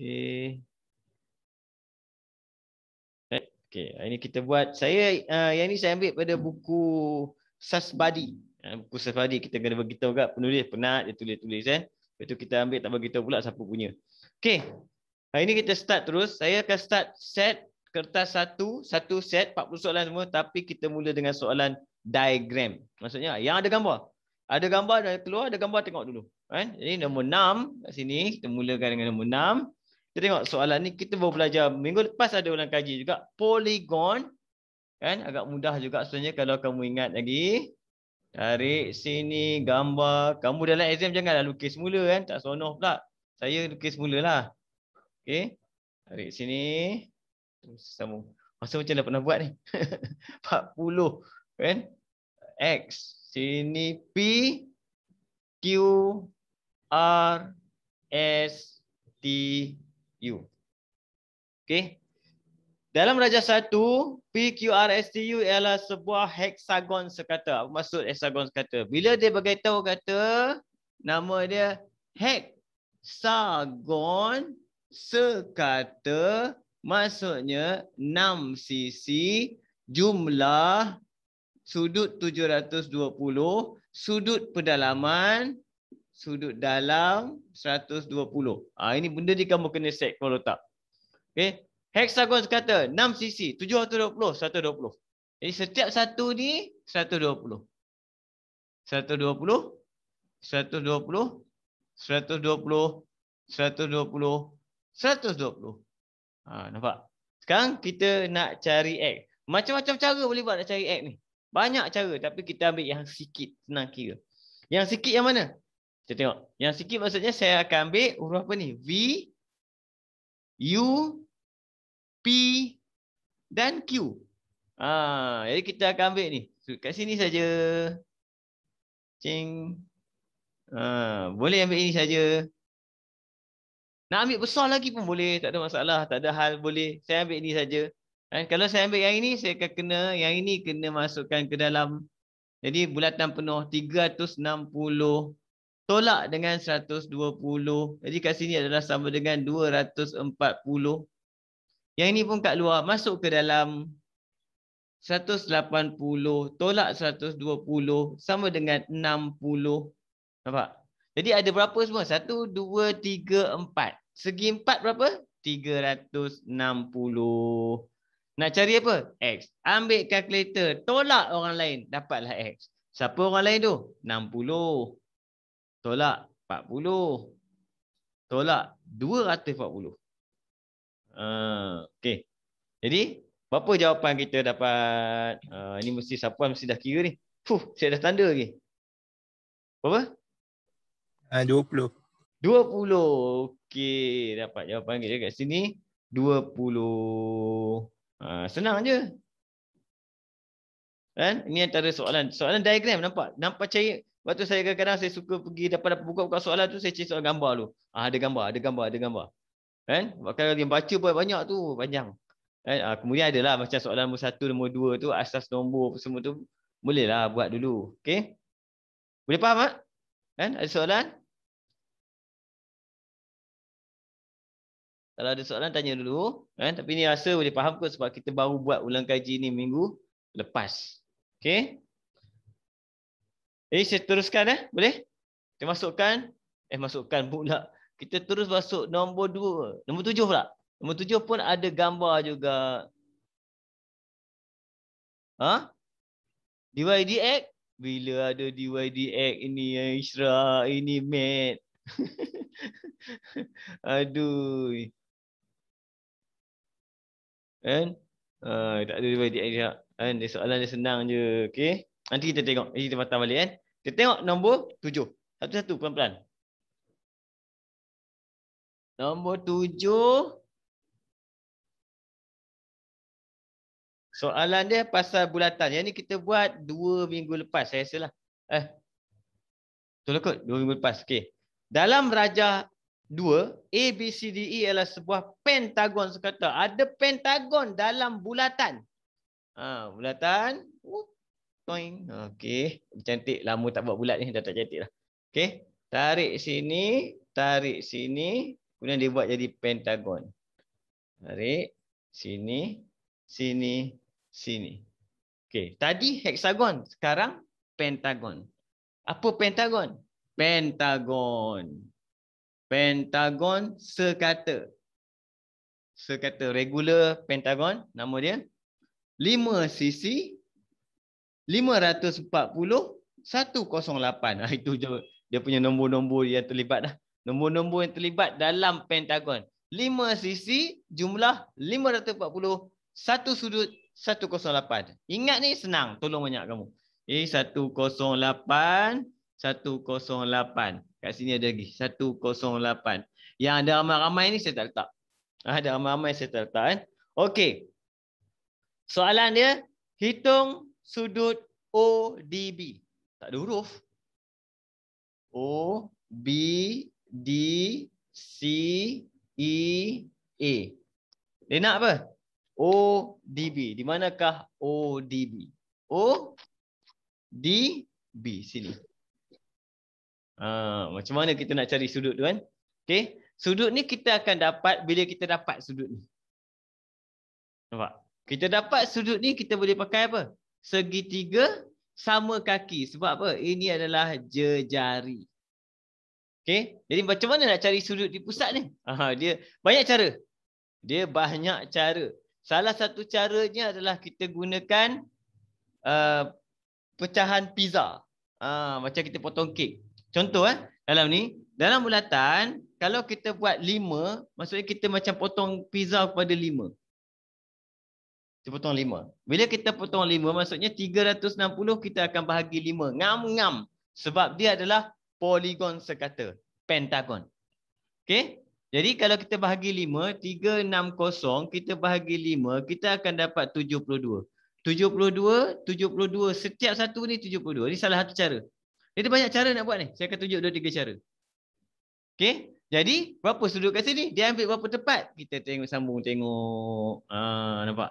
Okay. Eh, okay, ini kita buat. Saya uh, yang ini saya ambil pada buku Sasbadi. Uh, ah, buku Sasbadi kita kena bagi tahu kat penulis penat dia tulis-tulis eh. Lepas tu kita ambil tak bagi tahu pula siapa punya. Okay. Hari ini kita start terus. Saya akan start set kertas satu, satu set 40 soalan semua tapi kita mula dengan soalan diagram. Maksudnya yang ada gambar. Ada gambar dah keluar, ada gambar tengok dulu. Eh? Jadi nombor 6 kat sini kita mulakan dengan nombor 6. Kita tengok soalan ni kita baru belajar minggu lepas ada ulang kaji juga poligon kan agak mudah juga sebenarnya kalau kamu ingat lagi tarik sini gambar kamu dalam exam janganlah lukis mula kan tak sonoh pula saya lukis lah okey tarik sini sambung masa macam dah pernah buat ni 40 kan x sini p q r s t U. Okay. Dalam Raja Satu PQRSTU ialah sebuah heksagon sekata. Apa maksud heksagon sekata? Bila dia beritahu kata, nama dia heksagon sekata, maksudnya enam sisi jumlah sudut 720, sudut pedalaman sudut dalam 120. Ha, ini benda ni kamu kena set kalau tak. Okay. Hexagon kata 6 cc, 720, 120. Jadi setiap satu ni 120. 120, 120, 120, 120, 120. Ha, nampak? Sekarang kita nak cari X. Macam-macam cara boleh buat nak cari X ni. Banyak cara tapi kita ambil yang sikit senang kira. Yang sikit yang mana? Kita tengok. Yang sikit maksudnya saya akan ambil huruf apa ni? V, U, P dan Q. Ha, jadi kita akan ambil ni. So, kat sini saja. Cing. Ha, boleh ambil ini saja. Nak ambil besar lagi pun boleh. Tak ada masalah. Tak ada hal boleh. Saya ambil ini saja. Dan kalau saya ambil yang ini, saya akan kena, yang ini kena masukkan ke dalam. Jadi bulatan penuh 360 tolak dengan 120. Jadi kat sini adalah sama dengan 240. Yang ini pun kat luar masuk ke dalam 180 tolak 120 sama dengan 60. Nampak? Jadi ada berapa semua? 1, 2, 3, 4. Segi 4 berapa? 360. Nak cari apa? X. Ambil kalkulator. Tolak orang lain. Dapatlah X. Siapa orang lain tu? 60 tolak 40 tolak 240 uh, Okay, jadi berapa jawapan kita dapat uh, ini mesti siapa mesti dah kira ni fuh saya dah tanda lagi berapa uh, 20 20 okay. dapat jawapan kita kat sini 20 uh, ah, senang je kan ini antara soalan soalan diagram nampak nampak cair Lepas tu saya kadang-kadang saya suka pergi dapat buka-buka soalan tu saya cek soal gambar tu. Ah ada gambar, ada gambar, ada gambar. Kan? Bahkan dia baca pun banyak tu, panjang. Kan? Ah, kemudian adalah macam soalan nombor satu, nombor dua tu, asas nombor semua tu boleh lah buat dulu. Okay? Boleh faham tak? Kan? Ada soalan? Kalau ada soalan tanya dulu. Kan? Tapi ni rasa boleh faham kot sebab kita baru buat ulang kaji ni minggu lepas. Okay? Jadi saya teruskan eh, boleh? Kita masukkan eh masukkan pula. Kita terus masuk nombor 2. Nombor 7 pula. Nombor 7 pun ada gambar juga. Ha? DY dx bila ada DY dx ini yang Isra, ini Mat. Aduh. Kan? Ah, tak ada DY dx kan? dia. Kan, soalan dia senang je, okey. Nanti kita tengok. Nanti kita patah balik. Eh. Kita tengok nombor tujuh. Satu-satu pelan-pelan. Nombor tujuh. Soalan dia pasal bulatan. Yang ni kita buat dua minggu lepas. Saya rasa lah. Eh. Betul lah kot? Dua minggu lepas. Okay. Dalam Raja dua, A, B, C, D, E ialah sebuah pentagon sekata. Ada pentagon dalam bulatan. Ha, bulatan. Oop. Toing. Okey. Cantik. Lama tak buat bulat ni. Dah tak cantik lah. Okey. Tarik sini. Tarik sini. Kemudian dia buat jadi pentagon. Tarik. Sini. Sini. Sini. Okey. Tadi hexagon. Sekarang pentagon. Apa pentagon? Pentagon. Pentagon sekata. Sekata regular pentagon. Nama dia. Lima sisi. 54108. Itu je dia punya nombor-nombor yang terlibat dah. Nombor-nombor yang terlibat dalam pentagon. 5 sisi jumlah 540 satu sudut 108. Ingat ni senang, tolong banyak kamu. Eh 108 108. Kat sini ada lagi 108. Yang ada ramai-ramai ni saya tak letak. Ah, ada ramai-ramai saya tak letak eh. Okey. Soalan dia hitung sudut ODB. Tak ada huruf. O, B, D, C, E, A. Dia nak apa? O, D, B. Di manakah O, D, B? O, D, B. Sini. Ha, macam mana kita nak cari sudut tu kan? Okay. Sudut ni kita akan dapat bila kita dapat sudut ni. Nampak? Kita dapat sudut ni kita boleh pakai apa? segitiga sama kaki. Sebab apa? Ini adalah jejari. Okay. Jadi macam mana nak cari sudut di pusat ni? Aha, dia banyak cara. Dia banyak cara. Salah satu caranya adalah kita gunakan uh, pecahan pizza. Uh, macam kita potong kek. Contoh eh, dalam ni. Dalam bulatan, kalau kita buat lima, maksudnya kita macam potong pizza kepada lima. Kita potong 5. Bila kita potong 5, maksudnya 360 kita akan bahagi 5. Ngam-ngam. Sebab dia adalah poligon sekata. Pentagon. Okay? Jadi kalau kita bahagi 5, 360, kita bahagi 5, kita akan dapat 72. 72, 72. Setiap satu ni 72. Ini salah satu cara. Ini banyak cara nak buat ni. Saya akan tunjuk 2, 3 cara. Okay? Jadi berapa sudut kat sini? Dia ambil berapa tepat? Kita tengok sambung tengok. Ah, nampak?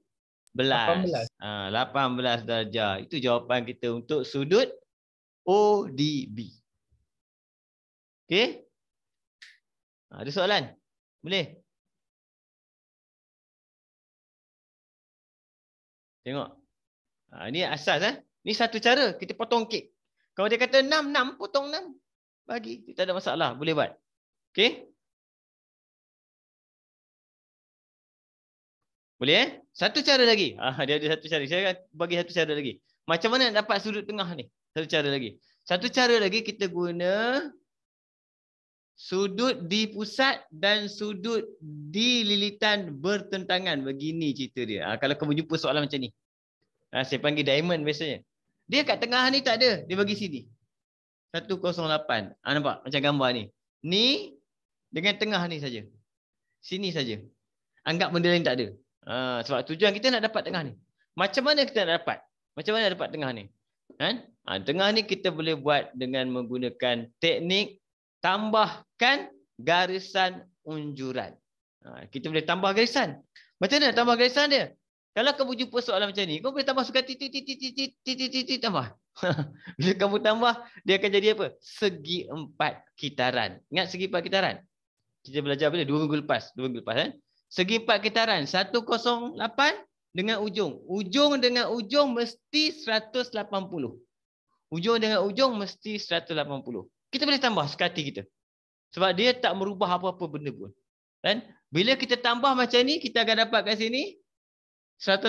18. 18 ah, darjah. Itu jawapan kita untuk sudut ODB. Okey? Ah, ada soalan? Boleh? Tengok. Ah, ini asas. Eh? Ini satu cara kita potong kek. Kalau dia kata 6, 6 potong 6. Bagi. Tak ada masalah. Boleh buat. Okey? Boleh eh? Satu cara lagi. Ah, dia ada satu cara. Saya bagi satu cara lagi. Macam mana nak dapat sudut tengah ni? Satu cara lagi. Satu cara lagi kita guna sudut di pusat dan sudut di lilitan bertentangan. Begini cerita dia. Ah, kalau kamu jumpa soalan macam ni. Ah, saya panggil diamond biasanya. Dia kat tengah ni tak ada. Dia bagi sini. 108. Ah, nampak macam gambar ni. Ni dengan tengah ni saja. Sini saja. Anggap benda lain tak ada. Ha, sebab tujuan kita nak dapat tengah ni. Macam mana kita nak dapat? Macam mana nak dapat tengah ni? Kan? Ha, tengah ni kita boleh buat dengan menggunakan teknik tambahkan garisan unjuran. Ha, kita boleh tambah garisan. Macam mana tambah garisan dia? Kalau kamu jumpa soalan macam ni, kamu boleh tambah suka titik titik titik titik titik tambah. Bila kamu tambah, dia akan jadi apa? Segi empat kitaran. Ingat segi empat kitaran? Kita belajar bila? Dua minggu lepas. Dua minggu lepas kan? Segi empat kitaran 108 dengan ujung. Ujung dengan ujung mesti 180. Ujung dengan ujung mesti 180. Kita boleh tambah sekati kita. Sebab dia tak merubah apa-apa benda pun. Dan bila kita tambah macam ni kita akan dapat kat sini 180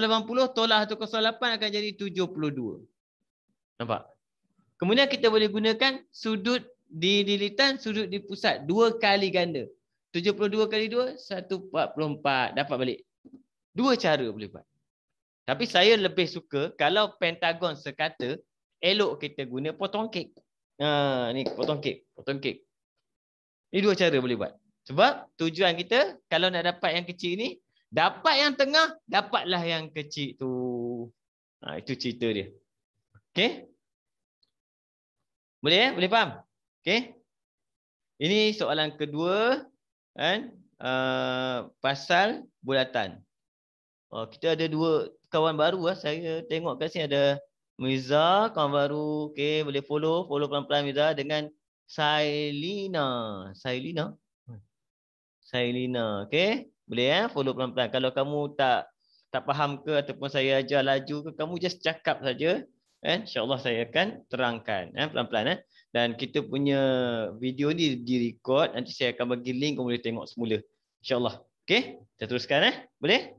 tolak 108 akan jadi 72. Nampak? Kemudian kita boleh gunakan sudut di lilitan, sudut di pusat. Dua kali ganda. 72 kali 2 144 dapat balik. Dua cara boleh buat. Tapi saya lebih suka kalau pentagon sekata elok kita guna potong kek. Ha ni potong kek, potong kek. Ni dua cara boleh buat. Sebab tujuan kita kalau nak dapat yang kecil ni, dapat yang tengah, dapatlah yang kecil tu. Ha, itu cerita dia. Okay. Boleh eh? Boleh faham? Okay. Ini soalan kedua kan uh, pasal bulatan. Oh kita ada dua kawan baru lah. Saya tengok kat sini ada Miza kawan baru. Okay, boleh follow. Follow pelan-pelan Miza dengan Sailina. Sailina? Sailina. Okay. Boleh ya? Eh? Follow pelan-pelan. Kalau kamu tak tak faham ke ataupun saya ajar laju ke, kamu just cakap saja. Eh, InsyaAllah saya akan terangkan eh pelan-pelan. Eh, Dan kita punya video ni direkod. Nanti saya akan bagi link kau boleh tengok semula. InsyaAllah. Okay? Kita teruskan. Eh. Boleh?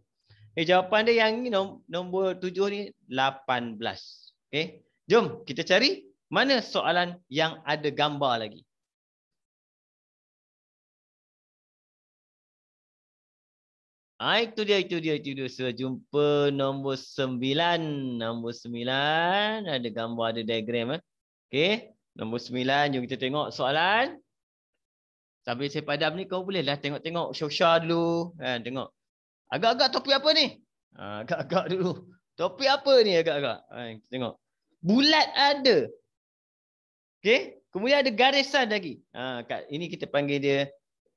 Eh, jawapan dia yang ni nombor tujuh ni lapan belas. Okay? Jom kita cari mana soalan yang ada gambar lagi. Ha, itu dia, itu dia, itu dia. Saya jumpa nombor sembilan. Nombor sembilan. Ada gambar, ada diagram. Eh. Okey. Nombor sembilan. Jom kita tengok soalan. Sambil saya padam ni, kau bolehlah tengok-tengok. Syosha dulu. Eh, tengok. Agak-agak topi ha, apa ni? Agak-agak dulu. Topi apa ha, ni agak-agak? Eh, kita tengok. Bulat ada. Okey. Kemudian ada garisan lagi. Ah, kat, ini kita panggil dia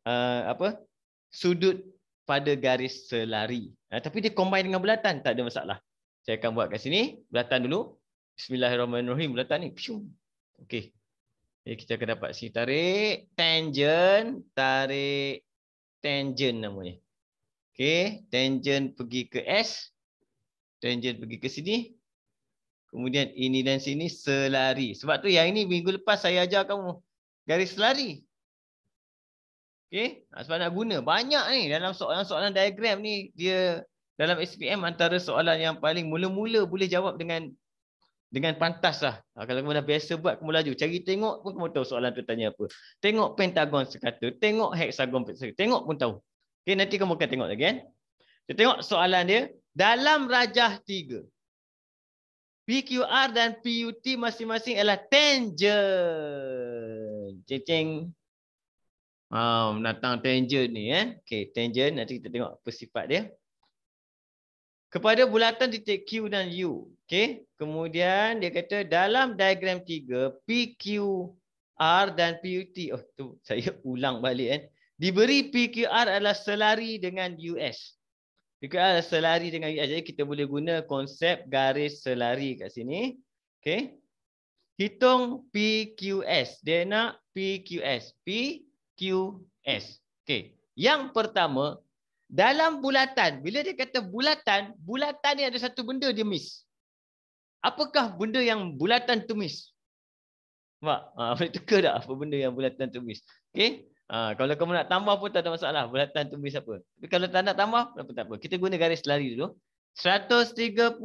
uh, apa? sudut pada garis selari. Ha, tapi dia combine dengan bulatan, tak ada masalah. Saya akan buat kat sini, bulatan dulu. Bismillahirrahmanirrahim, bulatan ni. Okey. Kita akan dapat sini tarik, tangent, tarik, tangent namanya. Okey, tangent pergi ke S. Tangent pergi ke sini. Kemudian ini dan sini selari. Sebab tu yang ini minggu lepas saya ajar kamu. Garis selari. Okay. Ah, sebab nak guna. Banyak ni dalam soalan-soalan diagram ni. Dia dalam SPM antara soalan yang paling mula-mula boleh jawab dengan dengan pantas lah. Ah, kalau kamu dah biasa buat, kamu laju. Cari tengok pun kamu tahu soalan tu tanya apa. Tengok pentagon sekata. Tengok hexagon sekata. Tengok pun tahu. Okay, nanti kamu akan tengok lagi kan. Kita tengok soalan dia. Dalam rajah tiga. PQR dan PUT masing-masing adalah tangent. Ceng-ceng. Ah, menatang tangent ni eh. Okey, tangent nanti kita tengok apa sifat dia. Kepada bulatan titik Q dan U. Okey. Kemudian dia kata dalam diagram 3 PQR dan PUT. Oh, tu saya ulang balik eh. Diberi PQR adalah selari dengan US. PQR adalah selari dengan US. Jadi kita boleh guna konsep garis selari kat sini. Okey. Hitung PQS. Dia nak PQS. P QS. Okey. Yang pertama, dalam bulatan, bila dia kata bulatan, bulatan ni ada satu benda dia miss. Apakah benda yang bulatan tu miss? Nampak? Ha, ah, boleh teka tak apa benda yang bulatan tu miss? Okey. Ha, kalau kamu nak tambah pun tak ada masalah. Bulatan tu miss apa. Tapi kalau tak nak tambah, apa, tak apa. Kita guna garis lari dulu. 130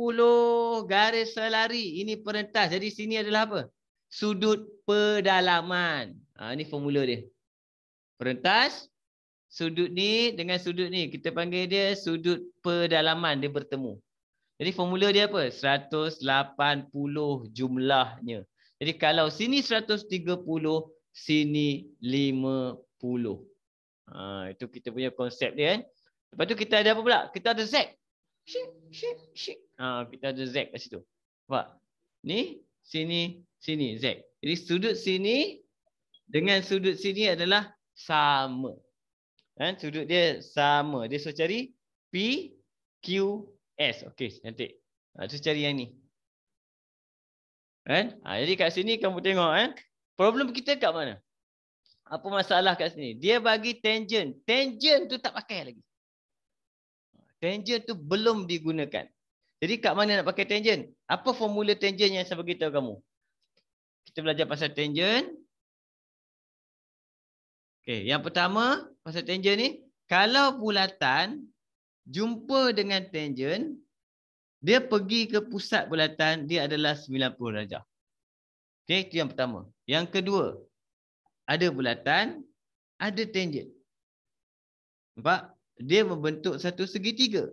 garis selari. Ini perentas. Jadi sini adalah apa? Sudut pedalaman. Ha, ini formula dia. Perentas sudut ni dengan sudut ni kita panggil dia sudut pedalaman dia bertemu. Jadi formula dia apa? 180 jumlahnya. Jadi kalau sini 130, sini 50. Ha, itu kita punya konsep dia kan. Lepas tu kita ada apa pula? Kita ada Z. Shik, shik, shik. Ha, kita ada Z kat situ. Nampak? Ni, sini, sini Z. Jadi sudut sini dengan sudut sini adalah sama. Kan? Sudut dia sama. Dia suruh cari P, Q, S. Okey, cantik. Itu ha, cari yang ni. Kan? Ha, jadi kat sini kamu tengok. Kan? Problem kita kat mana? Apa masalah kat sini? Dia bagi tangent. Tangent tu tak pakai lagi. Tangent tu belum digunakan. Jadi kat mana nak pakai tangent? Apa formula tangent yang saya beritahu kamu? Kita belajar pasal tangent. Okey, yang pertama pasal tangent ni, kalau bulatan jumpa dengan tangent, dia pergi ke pusat bulatan, dia adalah 90 darjah. Okey, itu yang pertama. Yang kedua, ada bulatan, ada tangent. Nampak? Dia membentuk satu segitiga.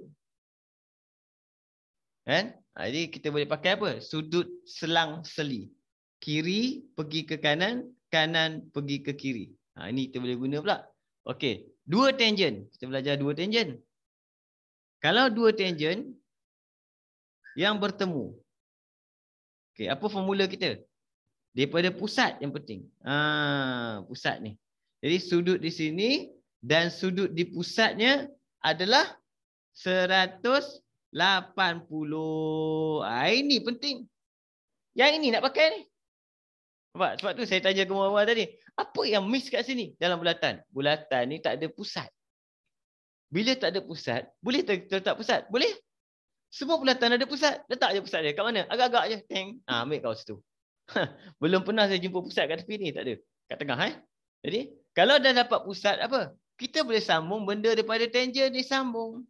Kan? Ha, jadi kita boleh pakai apa? Sudut selang seli. Kiri pergi ke kanan, kanan pergi ke kiri. Ha, ini kita boleh guna pula. Okey, dua tangent. Kita belajar dua tangent. Kalau dua tangent yang bertemu. Okey, apa formula kita? Daripada pusat yang penting. Ha, pusat ni. Jadi sudut di sini dan sudut di pusatnya adalah 180. Ha, ini penting. Yang ini nak pakai ni. Nampak? Sebab tu saya tanya ke Muhammad tadi apa yang miss kat sini dalam bulatan? Bulatan ni tak ada pusat. Bila tak ada pusat, boleh terletak pusat? Boleh. Semua bulatan ada pusat. Letak je pusat dia. Kat mana? Agak-agak je. Teng. Ha, ambil kau situ. Belum pernah saya jumpa pusat kat tepi ni. Tak ada. Kat tengah. Eh? Jadi, kalau dah dapat pusat, apa? Kita boleh sambung benda daripada tangent ni sambung.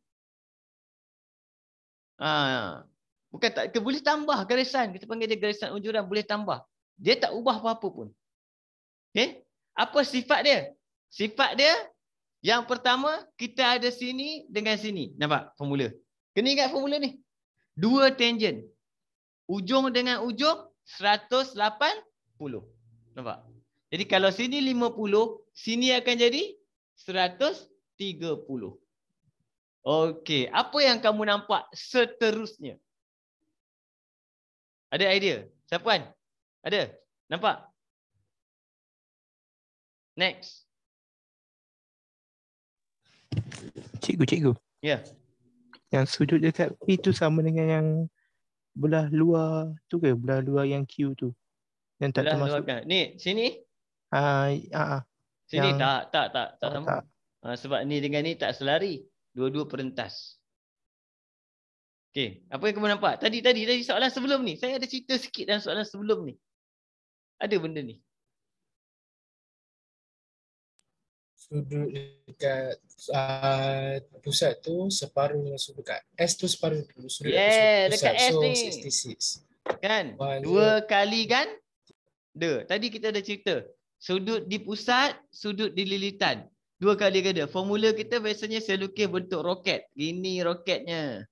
Ha. Bukan tak, Kita boleh tambah garisan. Kita panggil dia garisan unjuran. Boleh tambah. Dia tak ubah apa-apa pun. Okey. Apa sifat dia? Sifat dia yang pertama kita ada sini dengan sini. Nampak formula. Kena ingat formula ni. Dua tangent, Ujung dengan ujung 180. Nampak? Jadi kalau sini 50, sini akan jadi 130. Okey, apa yang kamu nampak seterusnya? Ada idea? Siapa kan? Ada? Nampak? Next. Cikgu, cikgu. Ya. Yeah. Yang sudut dekat P tu sama dengan yang belah luar tu ke? Belah luar yang Q tu. Yang tak belah termasuk. Luar kan? Ni, sini? Ah, uh, uh, Sini yang... tak, tak, tak. Tak, oh, sama. Tak. Uh, sebab ni dengan ni tak selari. Dua-dua perentas. Okay. Apa yang kamu nampak? Tadi, tadi, tadi soalan sebelum ni. Saya ada cerita sikit dalam soalan sebelum ni. Ada benda ni. sudut dekat uh, pusat tu separuh dengan sudut dekat S tu separuh dulu sudut yeah, dekat pusat. Dekat S so, ni. 66. Kan? One, dua kali kan? De. Tadi kita dah cerita. Sudut di pusat, sudut di lilitan. Dua kali kan dia. Formula kita biasanya saya lukis bentuk roket. Gini roketnya.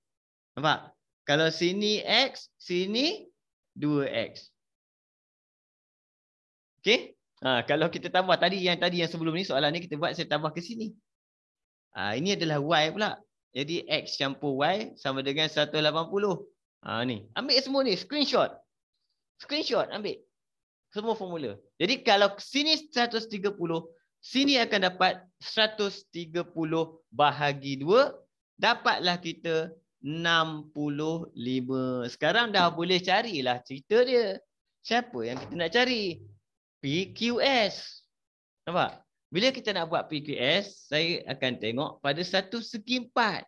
Nampak? Kalau sini X, sini 2X. Okay? Ha, kalau kita tambah tadi yang tadi yang sebelum ni soalan ni kita buat saya tambah ke sini. Ha, ini adalah y pula. Jadi x campur y sama dengan 180. Ha, ni. Ambil semua ni. Screenshot. Screenshot ambil. Semua formula. Jadi kalau sini 130. Sini akan dapat 130 bahagi 2. Dapatlah kita 65. Sekarang dah boleh carilah cerita dia. Siapa yang kita nak cari? PQS. Nampak? Bila kita nak buat PQS, saya akan tengok pada satu segi empat.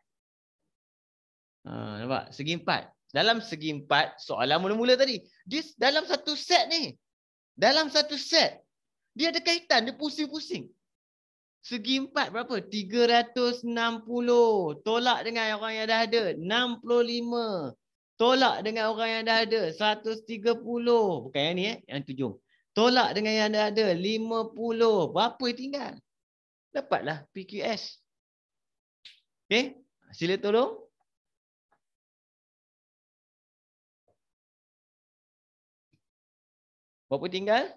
Ha, nampak? Segi empat. Dalam segi empat, soalan mula-mula tadi. Dia dalam satu set ni. Dalam satu set. Dia ada kaitan, dia pusing-pusing. Segi empat berapa? 360. Tolak dengan orang yang dah ada. 65. Tolak dengan orang yang dah ada. 130. Bukan yang ni eh. Yang tujuh. Tolak dengan yang dah ada. 50. Berapa yang tinggal? Dapatlah PQS. Okay, Sila tolong. Berapa tinggal?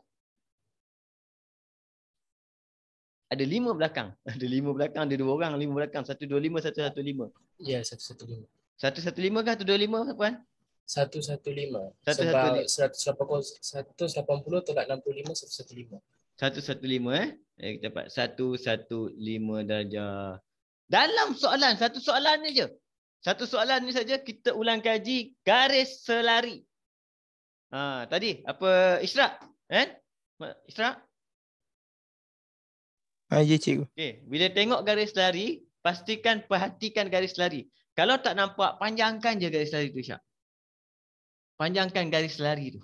Ada lima belakang. Ada lima belakang. Ada dua orang. Lima belakang. Satu, dua, lima. Satu, satu, lima. Ya, satu, satu, lima. Satu, satu, lima ke? Satu, dua, lima, Puan? satu satu 115. Sebab 180 tolak 65, 115. satu eh? eh. Kita dapat satu satu lima darjah. Dalam soalan, satu soalan ni je. Satu soalan ni saja kita ulang kaji garis selari. Ha, tadi apa Israq? Eh? Israq? Ha, cik ya, cikgu. Okay. Bila tengok garis lari, pastikan perhatikan garis lari. Kalau tak nampak, panjangkan je garis lari tu, Syak panjangkan garis lari tu.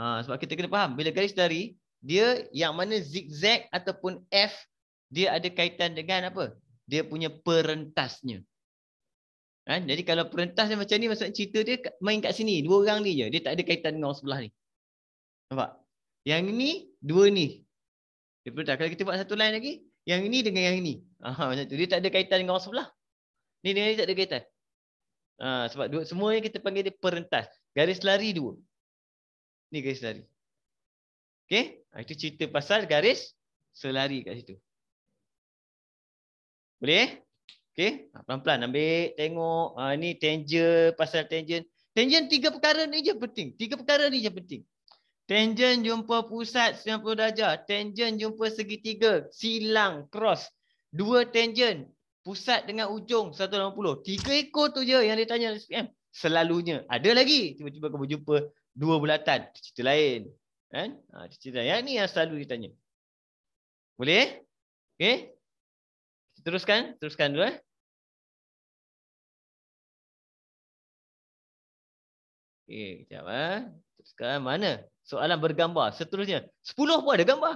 Ha, sebab kita kena faham bila garis lari dia yang mana zigzag ataupun F dia ada kaitan dengan apa? Dia punya perentasnya. Ha, jadi kalau perentasnya macam ni maksudnya cerita dia main kat sini dua orang ni je. Dia tak ada kaitan dengan orang sebelah ni. Nampak? Yang ni dua ni. Dia perintah. Kalau kita buat satu line lagi yang ini dengan yang ini. Ha, macam tu. Dia tak ada kaitan dengan orang sebelah. Ni dengan ni tak ada kaitan. Ha, sebab dua, semuanya kita panggil dia perentas. Garis lari dua. Ni garis lari. Okay? Ha, itu cerita pasal garis selari kat situ. Boleh? Eh? Okay? Ha, pelan-pelan ambil, tengok. Ha, ni tangent, pasal tangent. Tangent tiga perkara ni je penting. Tiga perkara ni je penting. Tangent jumpa pusat 90 darjah. Tangent jumpa segitiga. Silang, cross. Dua tangent pusat dengan ujung 180. Tiga ekor tu je yang dia tanya SPM. Selalunya ada lagi. Tiba-tiba kamu jumpa dua bulatan. Cerita lain. Kan? Ha, cerita lain. Yang ni yang selalu dia tanya. Boleh? Eh? Okay. Teruskan. Teruskan dulu. Eh. Okay, sekejap. Eh. Teruskan mana? Soalan bergambar. Seterusnya. Sepuluh pun ada gambar.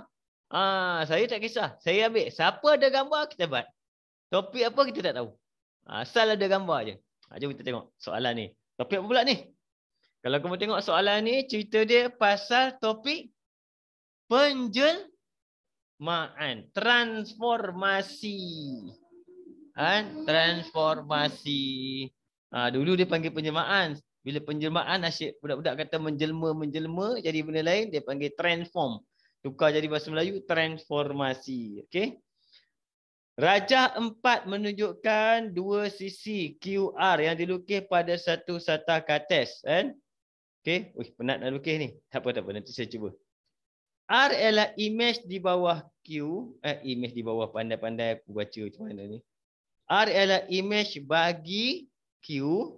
Ah, saya tak kisah. Saya ambil. Siapa ada gambar, kita buat. Topik apa kita tak tahu. Asal ada gambar je. Ha, jom kita tengok soalan ni. Topik apa pula ni? Kalau kamu tengok soalan ni, cerita dia pasal topik penjelmaan. Transformasi. Ha, transformasi. Ha, dulu dia panggil penjelmaan. Bila penjelmaan, asyik budak-budak kata menjelma-menjelma jadi benda lain, dia panggil transform. Tukar jadi bahasa Melayu, transformasi. Okay? Rajah empat menunjukkan dua sisi QR yang dilukis pada satu sata kates. Eh? Okay. Uih, penat nak lukis ni. Tak apa, tak apa. Nanti saya cuba. R ialah image di bawah Q. Eh, image di bawah pandai-pandai aku baca macam mana ni. R ialah image bagi Q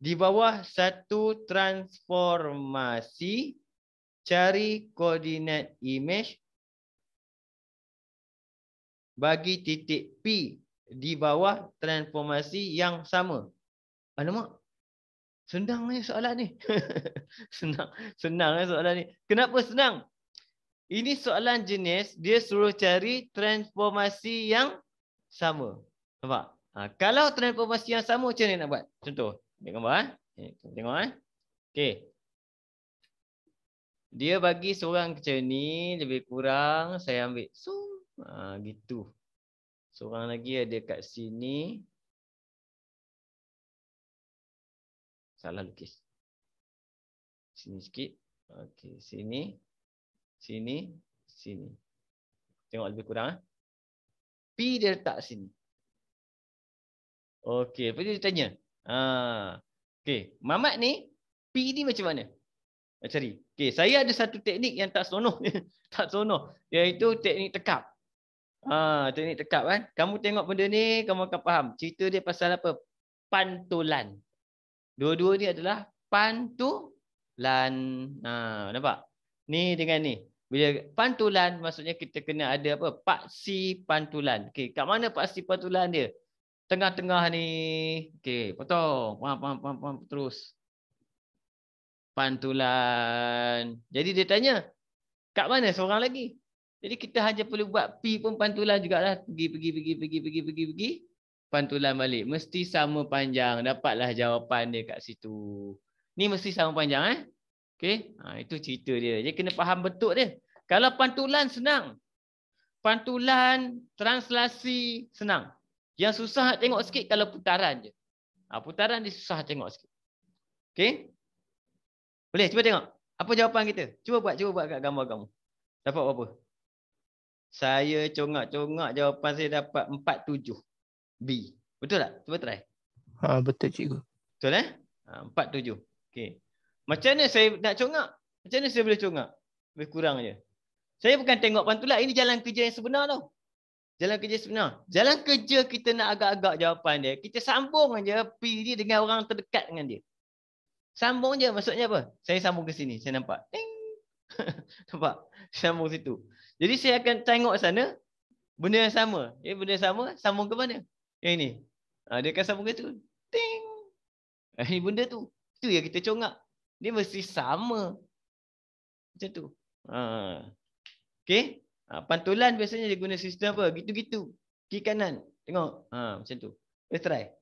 di bawah satu transformasi cari koordinat image bagi titik P di bawah transformasi yang sama. Alamak. Senang ni soalan ni. senang. Senang ni soalan ni. Kenapa senang? Ini soalan jenis dia suruh cari transformasi yang sama. Nampak? Ha, kalau transformasi yang sama macam ni nak buat? Contoh. Ambil gambar. Eh? eh tengok. Eh? Okey. Dia bagi seorang macam ni. Lebih kurang saya ambil. So Ah gitu. Seorang lagi ada kat sini. Salah lukis. Sini sikit. Okey, sini. Sini, sini. Tengok lebih kurang ah. P dia letak sini. Okey, apa dia tanya? Ah. Okey, Mamat ni P ni macam mana? Nak ah, cari. Okey, saya ada satu teknik yang tak sonoh. tak sonoh. Iaitu teknik tekap. Ah, teknik tekap kan. Kamu tengok benda ni, kamu akan faham. Cerita dia pasal apa? Pantulan. Dua-dua ni adalah pantulan. Ah, nampak? Ni dengan ni. Bila pantulan maksudnya kita kena ada apa? Paksi pantulan. Okey, kat mana paksi pantulan dia? Tengah-tengah ni. Okey, potong. Pam pam pam pam terus. Pantulan. Jadi dia tanya, kat mana seorang lagi? Jadi kita hanya perlu buat P pun pantulan lah Pergi, pergi, pergi, pergi, pergi, pergi, pergi. Pantulan balik. Mesti sama panjang. Dapatlah jawapan dia kat situ. Ni mesti sama panjang. eh? Okay? Ha, itu cerita dia. Dia kena faham betul dia. Kalau pantulan senang. Pantulan, translasi senang. Yang susah tengok sikit kalau putaran je. Ha, putaran dia susah tengok sikit. Okay? Boleh? Cuba tengok. Apa jawapan kita? Cuba buat. Cuba buat kat gambar kamu. Dapat apa-apa? Saya congak-congak jawapan saya dapat 47 B. Betul tak? Cuba try. Ha, betul cikgu. Betul eh? Ha, 47. Okey. Macam mana saya nak congak? Macam mana saya boleh congak? Lebih kurang je. Saya bukan tengok pantulan. Ini jalan kerja yang sebenar tau. Jalan kerja sebenar. Jalan kerja kita nak agak-agak jawapan dia. Kita sambung aja P ni dengan orang terdekat dengan dia. Sambung je maksudnya apa? Saya sambung ke sini. Saya nampak. Ding. nampak? Sambung situ. Jadi saya akan tengok sana benda yang sama. Ya eh, benda yang sama sambung ke mana? Yang ini. Ha, dia akan sambung ke tu. Ting. Eh, benda tu. Tu yang kita congak. Dia mesti sama. Macam tu. Ha. Ah. Okay. Ha, ah, pantulan biasanya dia guna sistem apa? Gitu-gitu. Kiri kanan. Tengok. Ha, macam tu. Let's try.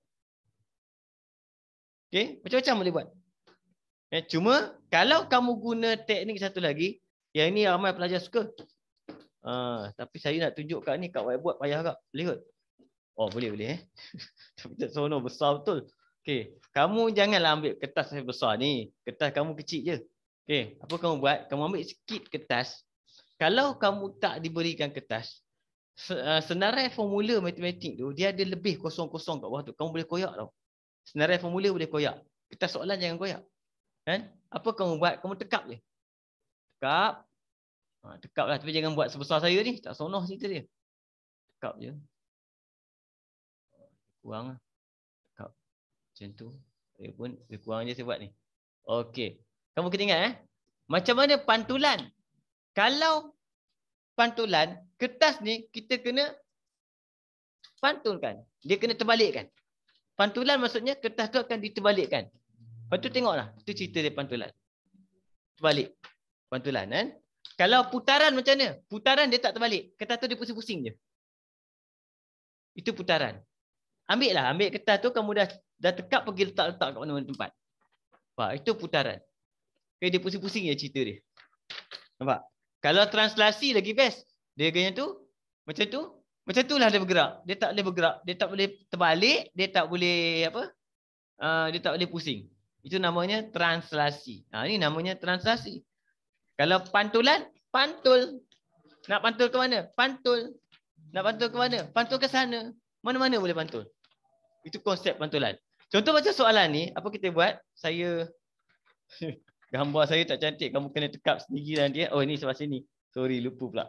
Okay. Macam-macam boleh buat. Eh, cuma kalau kamu guna teknik satu lagi. Yang ini ramai pelajar suka. Ah, tapi saya nak tunjuk kat ni kat whiteboard payah agak. Boleh kot? Oh boleh boleh eh. Tapi tak sono besar betul. Okey, kamu janganlah ambil kertas yang besar ni. Kertas kamu kecil je. Okey, apa kamu buat? Kamu ambil sikit kertas. Kalau kamu tak diberikan kertas, ah, senarai formula matematik tu dia ada lebih kosong-kosong kat bawah tu. Kamu boleh koyak tau. Senarai formula boleh koyak. Kertas soalan jangan koyak. Kan? Apa kamu buat? Kamu tekap je. Tekap, Ha, tekap lah. Tapi jangan buat sebesar saya ni. Tak sonoh cerita dia. Tekap je. Kurang lah. Tekap. Macam tu. Dia pun dia kurang je saya buat ni. Okey. Kamu kena ingat eh. Macam mana pantulan. Kalau pantulan, kertas ni kita kena pantulkan. Dia kena terbalikkan. Pantulan maksudnya kertas tu akan diterbalikkan. Lepas tu tengoklah. Itu cerita dia pantulan. Terbalik. Pantulan kan. Eh? Kalau putaran macam mana? Putaran dia tak terbalik. Kertas tu dia pusing-pusing je. Itu putaran. Ambil lah. Ambil kertas tu kamu dah dah tekap pergi letak-letak kat mana-mana tempat. Nampak? Itu putaran. Okay, dia pusing-pusing je cerita dia. Nampak? Kalau translasi lagi best. Dia kena tu. Macam tu. Macam tu lah dia bergerak. Dia tak boleh bergerak. Dia tak boleh terbalik. Dia tak boleh apa? Uh, dia tak boleh pusing. Itu namanya translasi. Ha, ini namanya translasi. Kalau pantulan, pantul. Nak pantul ke mana? Pantul. Nak pantul ke mana? Pantul ke sana. Mana-mana boleh pantul. Itu konsep pantulan. Contoh macam soalan ni, apa kita buat? Saya gambar saya tak cantik, kamu kena tekap sendiri lah nanti. Eh? Oh, ini sebab sini. Sorry, lupa pula.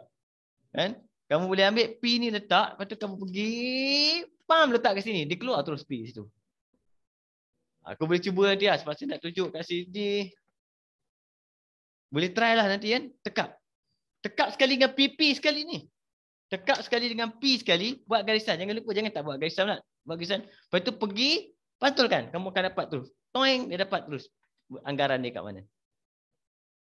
Kan? Kamu boleh ambil P ni letak, lepas tu kamu pergi pam letak ke sini. Dia keluar terus P situ. Aku boleh cuba nanti lah sebab saya nak tunjuk kat sini. Boleh try lah nanti kan, tekap. Tekap sekali dengan PP sekali ni. Tekap sekali dengan P sekali, buat garisan. Jangan lupa, jangan tak buat garisan pula. Buat garisan. Lepas tu pergi, pantulkan. Kamu akan dapat terus. Toing, dia dapat terus. Anggaran dia kat mana.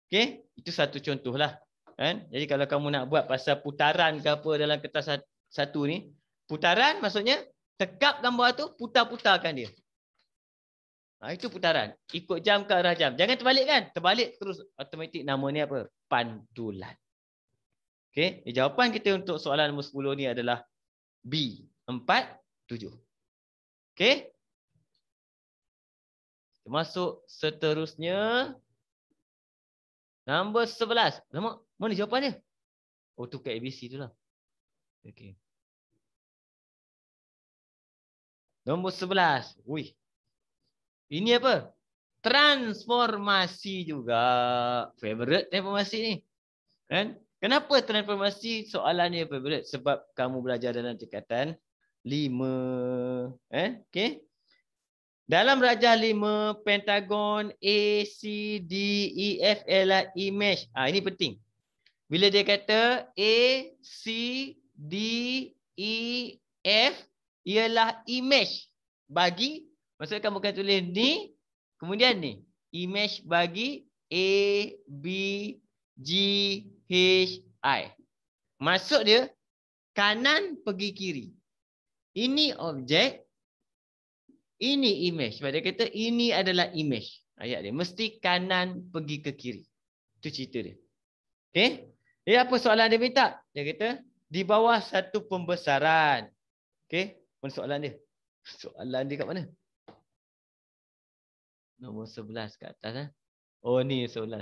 Okay? Itu satu contoh lah. Kan? Jadi kalau kamu nak buat pasal putaran ke apa dalam kertas satu ni. Putaran maksudnya, tekap gambar tu, putar-putarkan dia. Ha, itu putaran. Ikut jam ke arah jam. Jangan terbalik kan? Terbalik terus. Automatik nama ni apa? Pantulan. Okey, eh, jawapan kita untuk soalan nombor 10 ni adalah B 47. Okey. Masuk seterusnya nombor 11. Lama mana jawapan dia? Oh tu kat ABC lah. Okey. Nombor 11. Ui. Ini apa? Transformasi juga. Favorite transformasi ni. Kan? Kenapa transformasi soalan dia favorite? Sebab kamu belajar dalam cekatan 5. Eh? Okay. Dalam rajah 5, pentagon A, C, D, E, F ialah image. Ah, ini penting. Bila dia kata A, C, D, E, F ialah image bagi maksudnya kamu akan tulis ni kemudian ni image bagi A, B, G, H I. Maksud dia kanan pergi kiri. Ini objek, ini image. Sebab dia kata ini adalah image. Ayat dia mesti kanan pergi ke kiri. Itu cerita dia. okay Eh apa soalan dia minta? Dia kata di bawah satu pembesaran. okay mana soalan dia? Soalan dia kat mana? Nombor 11 kat atas eh. Oh ni 11.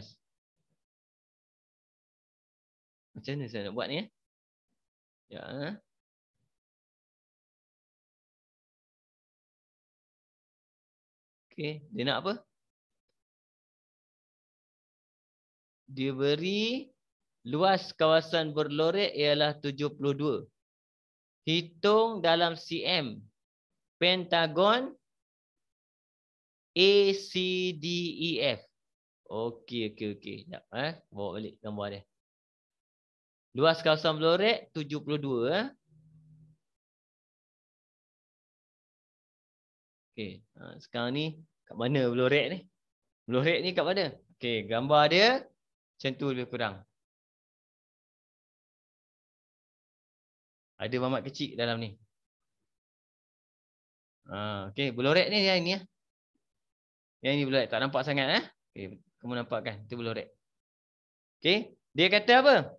Macam mana saya nak buat ni? Eh? Ya. Okey, dia nak apa? Dia beri luas kawasan berlorek ialah 72. Hitung dalam cm. Pentagon A C D E F. Okey okey okey. Jap eh. Bawa balik gambar dia. Luas kawasan belorek 72. Okey, ha, sekarang ni kat mana belorek ni? Belorek ni kat mana? Okey, gambar dia macam tu lebih kurang. Ada mamat kecil dalam ni. Ha, okey, belorek ni yang ni. Ya. Yang ni belorek. Tak nampak sangat. Eh? Okay, kamu nampak kan? Itu belorek. Okey, dia kata apa?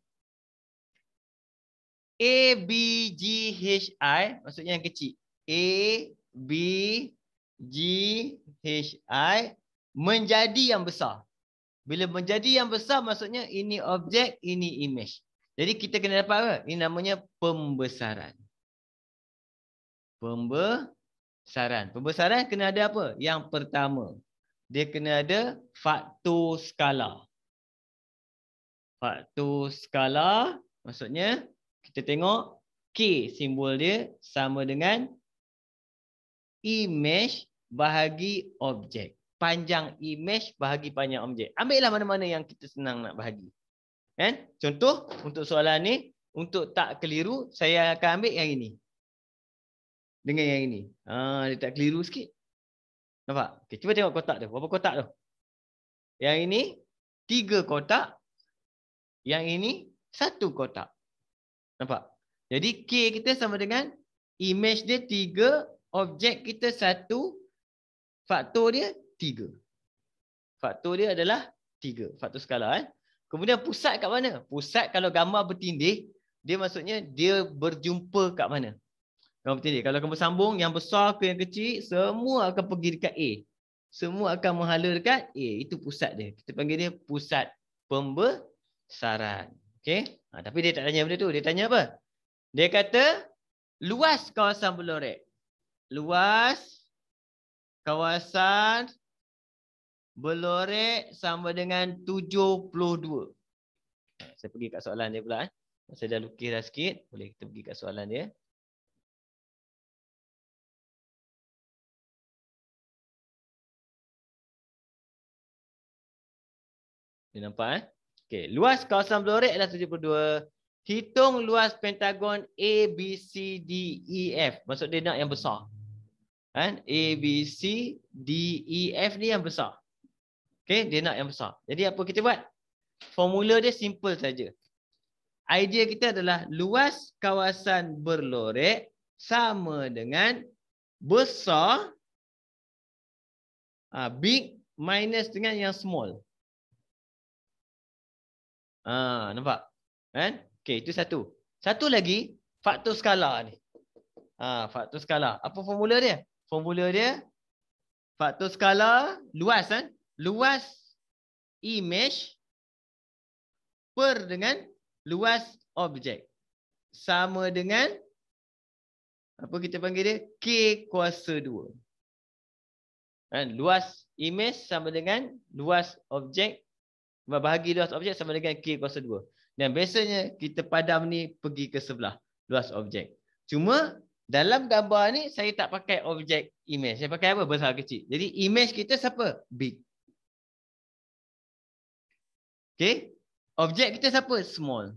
A B G H I maksudnya yang kecil. A B G H I menjadi yang besar. Bila menjadi yang besar maksudnya ini objek, ini image. Jadi kita kena dapat apa? Ini namanya pembesaran. Pembesaran. Pembesaran kena ada apa? Yang pertama, dia kena ada faktor skala. Faktor skala maksudnya kita tengok K simbol dia sama dengan image bahagi objek. Panjang image bahagi panjang objek. Ambillah mana-mana yang kita senang nak bahagi. Kan? Contoh untuk soalan ni, untuk tak keliru, saya akan ambil yang ini. Dengan yang ini. Ha, dia tak keliru sikit. Nampak? Okay, cuba tengok kotak tu. Berapa kotak tu? Yang ini, tiga kotak. Yang ini, satu kotak. Nampak? Jadi K kita sama dengan image dia tiga objek kita satu faktor dia tiga Faktor dia adalah tiga faktor skala. Eh? Kemudian pusat kat mana? Pusat kalau gambar bertindih, dia maksudnya dia berjumpa kat mana? Gambar bertindih. Kalau kamu sambung yang besar ke yang kecil, semua akan pergi dekat A. Semua akan menghala dekat A. Itu pusat dia. Kita panggil dia pusat pembesaran. Okey. Ha, tapi dia tak tanya benda tu. Dia tanya apa? Dia kata luas kawasan belorek. Luas kawasan belorek sama dengan 72. Saya pergi kat soalan dia pula eh. Saya dah lukis dah sikit. Boleh kita pergi kat soalan dia. Dia nampak eh? Okey, luas kawasan blorek adalah 72. Hitung luas pentagon A B C D E F. Maksud dia nak yang besar. Kan? A B C D E F ni yang besar. Okey, dia nak yang besar. Jadi apa kita buat? Formula dia simple saja. Idea kita adalah luas kawasan berlorek sama dengan besar ah, big minus dengan yang small. Ha, nampak? Kan? Okay, itu satu. Satu lagi, faktor skala ni. Ha, faktor skala. Apa formula dia? Formula dia, faktor skala luas kan? Luas image per dengan luas objek. Sama dengan, apa kita panggil dia? K kuasa 2. Kan? Luas image sama dengan luas objek bahagi luas objek sama dengan K kuasa 2. Dan biasanya kita padam ni pergi ke sebelah luas objek. Cuma dalam gambar ni saya tak pakai objek image. Saya pakai apa? Besar kecil. Jadi image kita siapa? Big. Okay. Objek kita siapa? Small.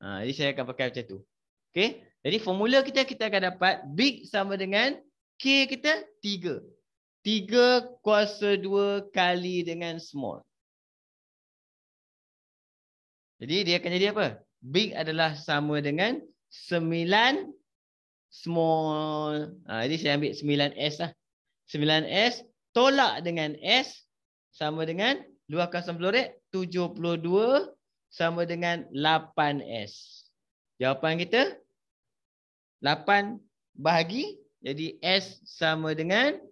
Ha, jadi saya akan pakai macam tu. Okay. Jadi formula kita kita akan dapat big sama dengan K kita 3. 3 kuasa 2 kali dengan small. Jadi dia akan jadi apa? Big adalah sama dengan 9 small. Ha, jadi saya ambil 9S lah. 9S tolak dengan S sama dengan luar kawasan florek 72 sama dengan 8S. Jawapan kita 8 bahagi jadi S sama dengan 8.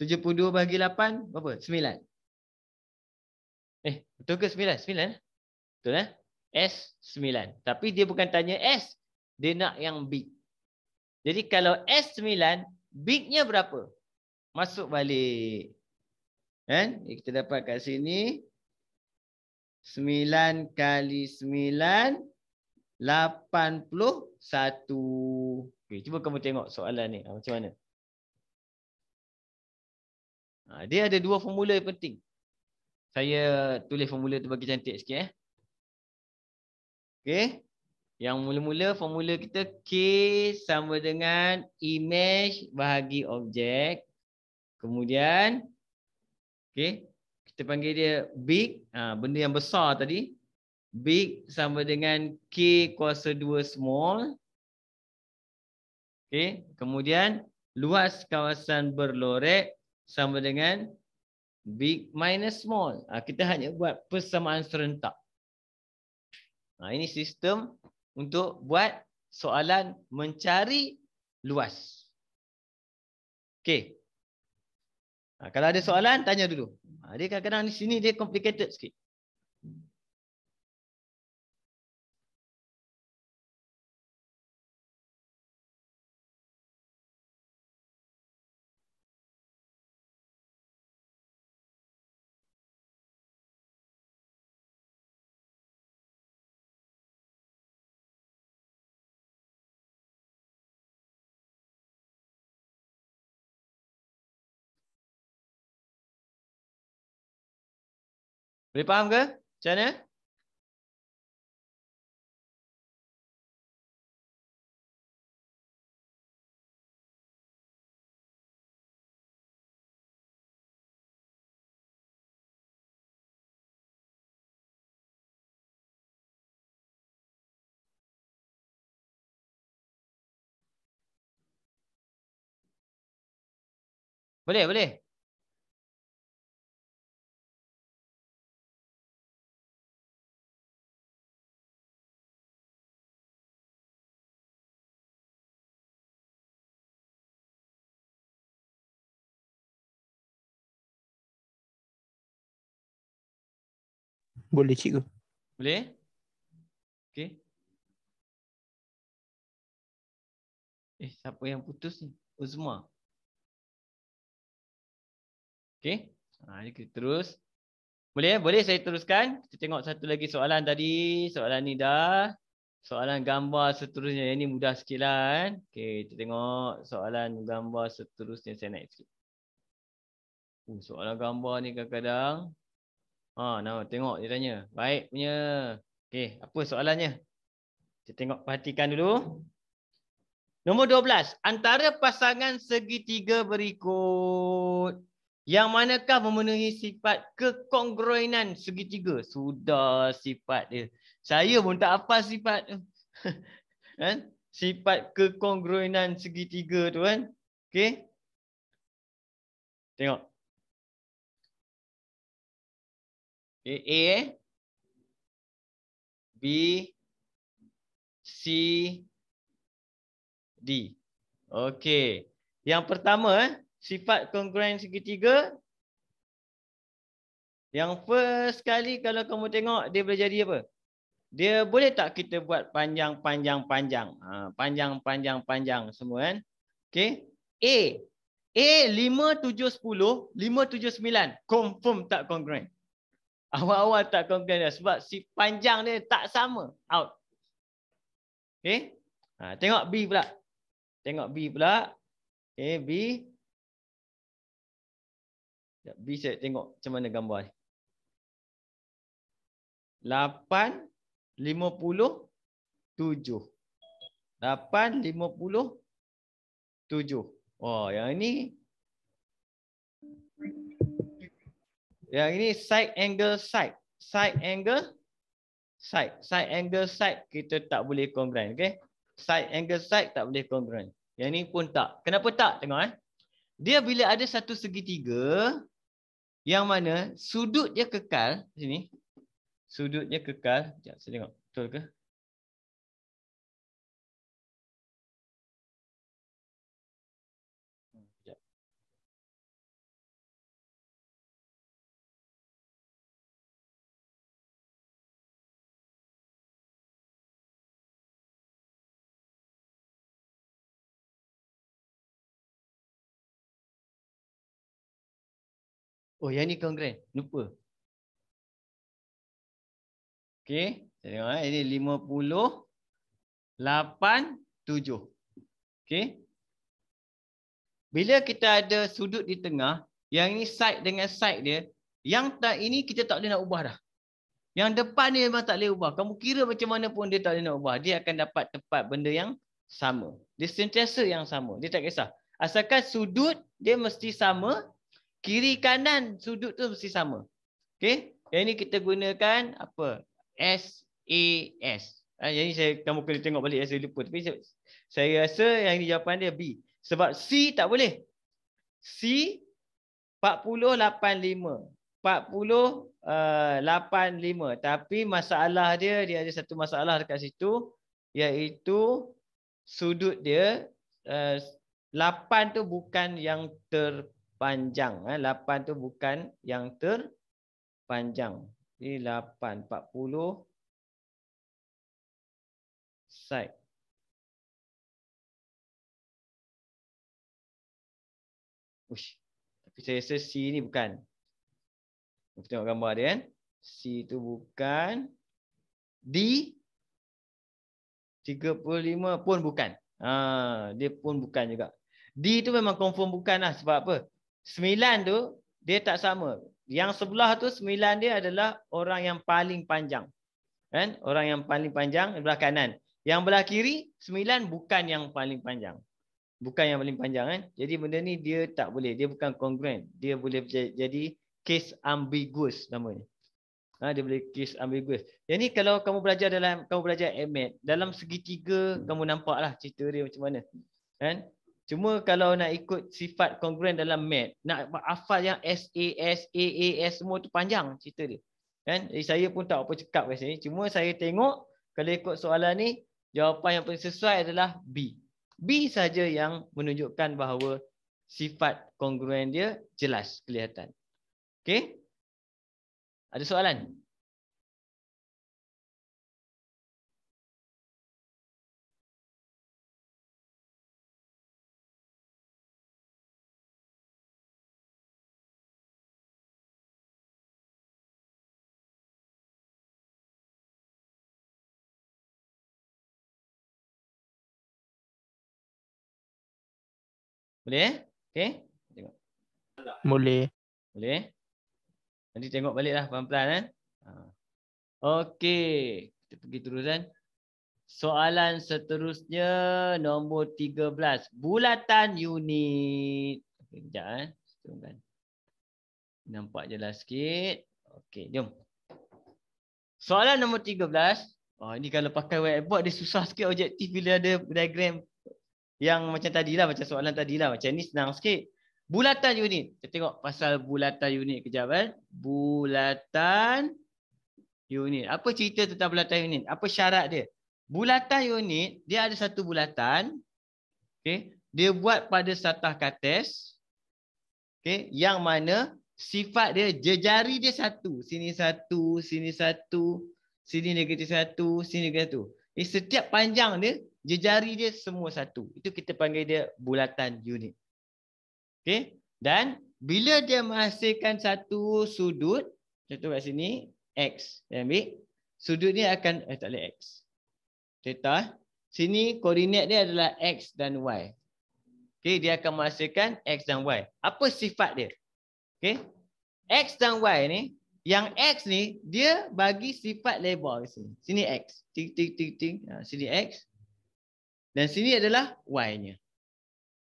72 bahagi 8 berapa? 9. Eh, betul ke 9? 9. Eh? Betul eh? S 9. Tapi dia bukan tanya S, dia nak yang big. Jadi kalau S 9, bignya berapa? Masuk balik. Kan? Eh, kita dapat kat sini 9 kali 9 81. Okey, cuba kamu tengok soalan ni. Ah, macam mana? Ha, dia ada dua formula yang penting. Saya tulis formula tu bagi cantik sikit. Eh. Okay. Yang mula-mula formula kita K sama dengan image bahagi objek. Kemudian okay, kita panggil dia big, ha, benda yang besar tadi. Big sama dengan K kuasa 2 small. Okay. Kemudian luas kawasan berlorek sama dengan big minus small. Ha, kita hanya buat persamaan serentak. Ha, ini sistem untuk buat soalan mencari luas. Okay. Ha, kalau ada soalan, tanya dulu. Ha, dia kadang-kadang di sini dia complicated sikit. Boleh faham ke? Macam mana? Boleh, boleh. Boleh cikgu. Boleh? Okey. Eh, siapa yang putus ni? Oh, Uzma. Okey. Ha, kita terus. Boleh? Boleh saya teruskan? Kita tengok satu lagi soalan tadi. Soalan ni dah. Soalan gambar seterusnya. Yang ni mudah sikit lah kan. Okey, kita tengok soalan gambar seterusnya. Saya naik sikit. Uh, soalan gambar ni kadang-kadang. Ha, nah, tengok dia tanya. Baik punya. Okey, apa soalannya? Kita tengok perhatikan dulu. Nombor 12. Antara pasangan segitiga berikut. Yang manakah memenuhi sifat kekongruenan segitiga? Sudah sifat dia. Saya pun tak apa sifat. kan? Sifat kekongruenan segitiga tu kan. Okey. Tengok. A, B, C, D. Okay, Yang pertama, sifat kongruen segitiga. Yang first sekali kalau kamu tengok, dia boleh jadi apa? Dia boleh tak kita buat panjang-panjang-panjang? Panjang-panjang-panjang ha, semua kan? Okey. A. A, 5, 7, 10. 5, 7, 9. Confirm tak kongruen. Awal-awal tak kongkan dia sebab si panjang dia tak sama. Out. Okay. Ha, tengok B pula. Tengok B pula. Okay, B. Sekejap, B saya tengok macam mana gambar ni. 8, 50, 7. 8, 50, 7. Oh, yang ni Ya ini side angle side. Side angle side. Side angle side kita tak boleh congruent. Okay? Side angle side tak boleh congruent. Yang ni pun tak. Kenapa tak? Tengok eh. Dia bila ada satu segitiga yang mana sudut dia kekal sini. Sudutnya kekal. Sekejap saya tengok. Betul ke? Oh, yang ni kongren. Lupa. Okay. Saya tengok. Eh. Ini 50. 8. 7. Okay. Bila kita ada sudut di tengah. Yang ini side dengan side dia. Yang tak ini kita tak boleh nak ubah dah. Yang depan ni memang tak boleh ubah. Kamu kira macam mana pun dia tak boleh nak ubah. Dia akan dapat tempat benda yang sama. Dia sentiasa yang sama. Dia tak kisah. Asalkan sudut dia mesti sama kiri kanan sudut tu mesti sama. Okey. Yang ini kita gunakan apa? S A S. Ah yang ini saya kamu kena tengok balik saya lupa tapi saya, saya rasa yang ini jawapan dia B. Sebab C tak boleh. C 485. 485. Uh, tapi masalah dia dia ada satu masalah dekat situ iaitu sudut dia 8 uh, tu bukan yang ter panjang. Eh. 8 tu bukan yang terpanjang. Jadi 8, 40 side. Ush. Tapi saya rasa C ni bukan. Kita tengok gambar dia kan. C tu bukan. D. 35 pun bukan. Ha, dia pun bukan juga. D tu memang confirm bukan lah. Sebab apa? Sembilan tu dia tak sama. Yang sebelah tu sembilan dia adalah orang yang paling panjang. Kan? Orang yang paling panjang sebelah kanan. Yang belah kiri 9 bukan yang paling panjang. Bukan yang paling panjang kan. Jadi benda ni dia tak boleh. Dia bukan congruent. Dia boleh jadi case ambiguous namanya. Ha, dia boleh case ambiguous. Jadi kalau kamu belajar dalam kamu belajar AMAT, dalam segitiga kamu nampaklah cerita dia macam mana. Kan? Cuma kalau nak ikut sifat kongruen dalam mat, nak hafal yang S, A, S, A, A, S semua tu panjang cerita dia. Kan? Jadi saya pun tak apa cakap kat sini. Cuma saya tengok kalau ikut soalan ni, jawapan yang paling sesuai adalah B. B saja yang menunjukkan bahawa sifat kongruen dia jelas kelihatan. Okay? Ada soalan? Boleh eh? Okay. Tengok. Boleh. Boleh. Eh? Nanti tengok baliklah pelan-pelan kan. Ha. Okey. Kita pergi terus kan. Soalan seterusnya nombor 13. Bulatan unit. Okey, sekejap eh? kan. Seterungkan. Nampak jelas sikit. Okey, jom. Soalan nombor 13. Oh, ini kalau pakai whiteboard dia susah sikit objektif bila ada diagram yang macam lah, macam soalan tadilah macam ni senang sikit bulatan unit kita tengok pasal bulatan unit kejap eh bulatan unit apa cerita tentang bulatan unit apa syarat dia bulatan unit dia ada satu bulatan okey dia buat pada satah kates okey yang mana sifat dia jejari dia satu sini satu sini satu sini negatif satu sini negatif satu jadi setiap panjang dia, jejari dia semua satu. Itu kita panggil dia bulatan unit. Okay, Dan bila dia menghasilkan satu sudut, contoh kat sini x, dia ambil sudut ni akan eh tak boleh x. Theta. Eh? Sini koordinat dia adalah x dan y. Okay, dia akan menghasilkan x dan y. Apa sifat dia? Okay, X dan y ni yang X ni dia bagi sifat lebar kat sini. Sini X. Ting ting ting ting. Ha, sini X. Dan sini adalah Y nya.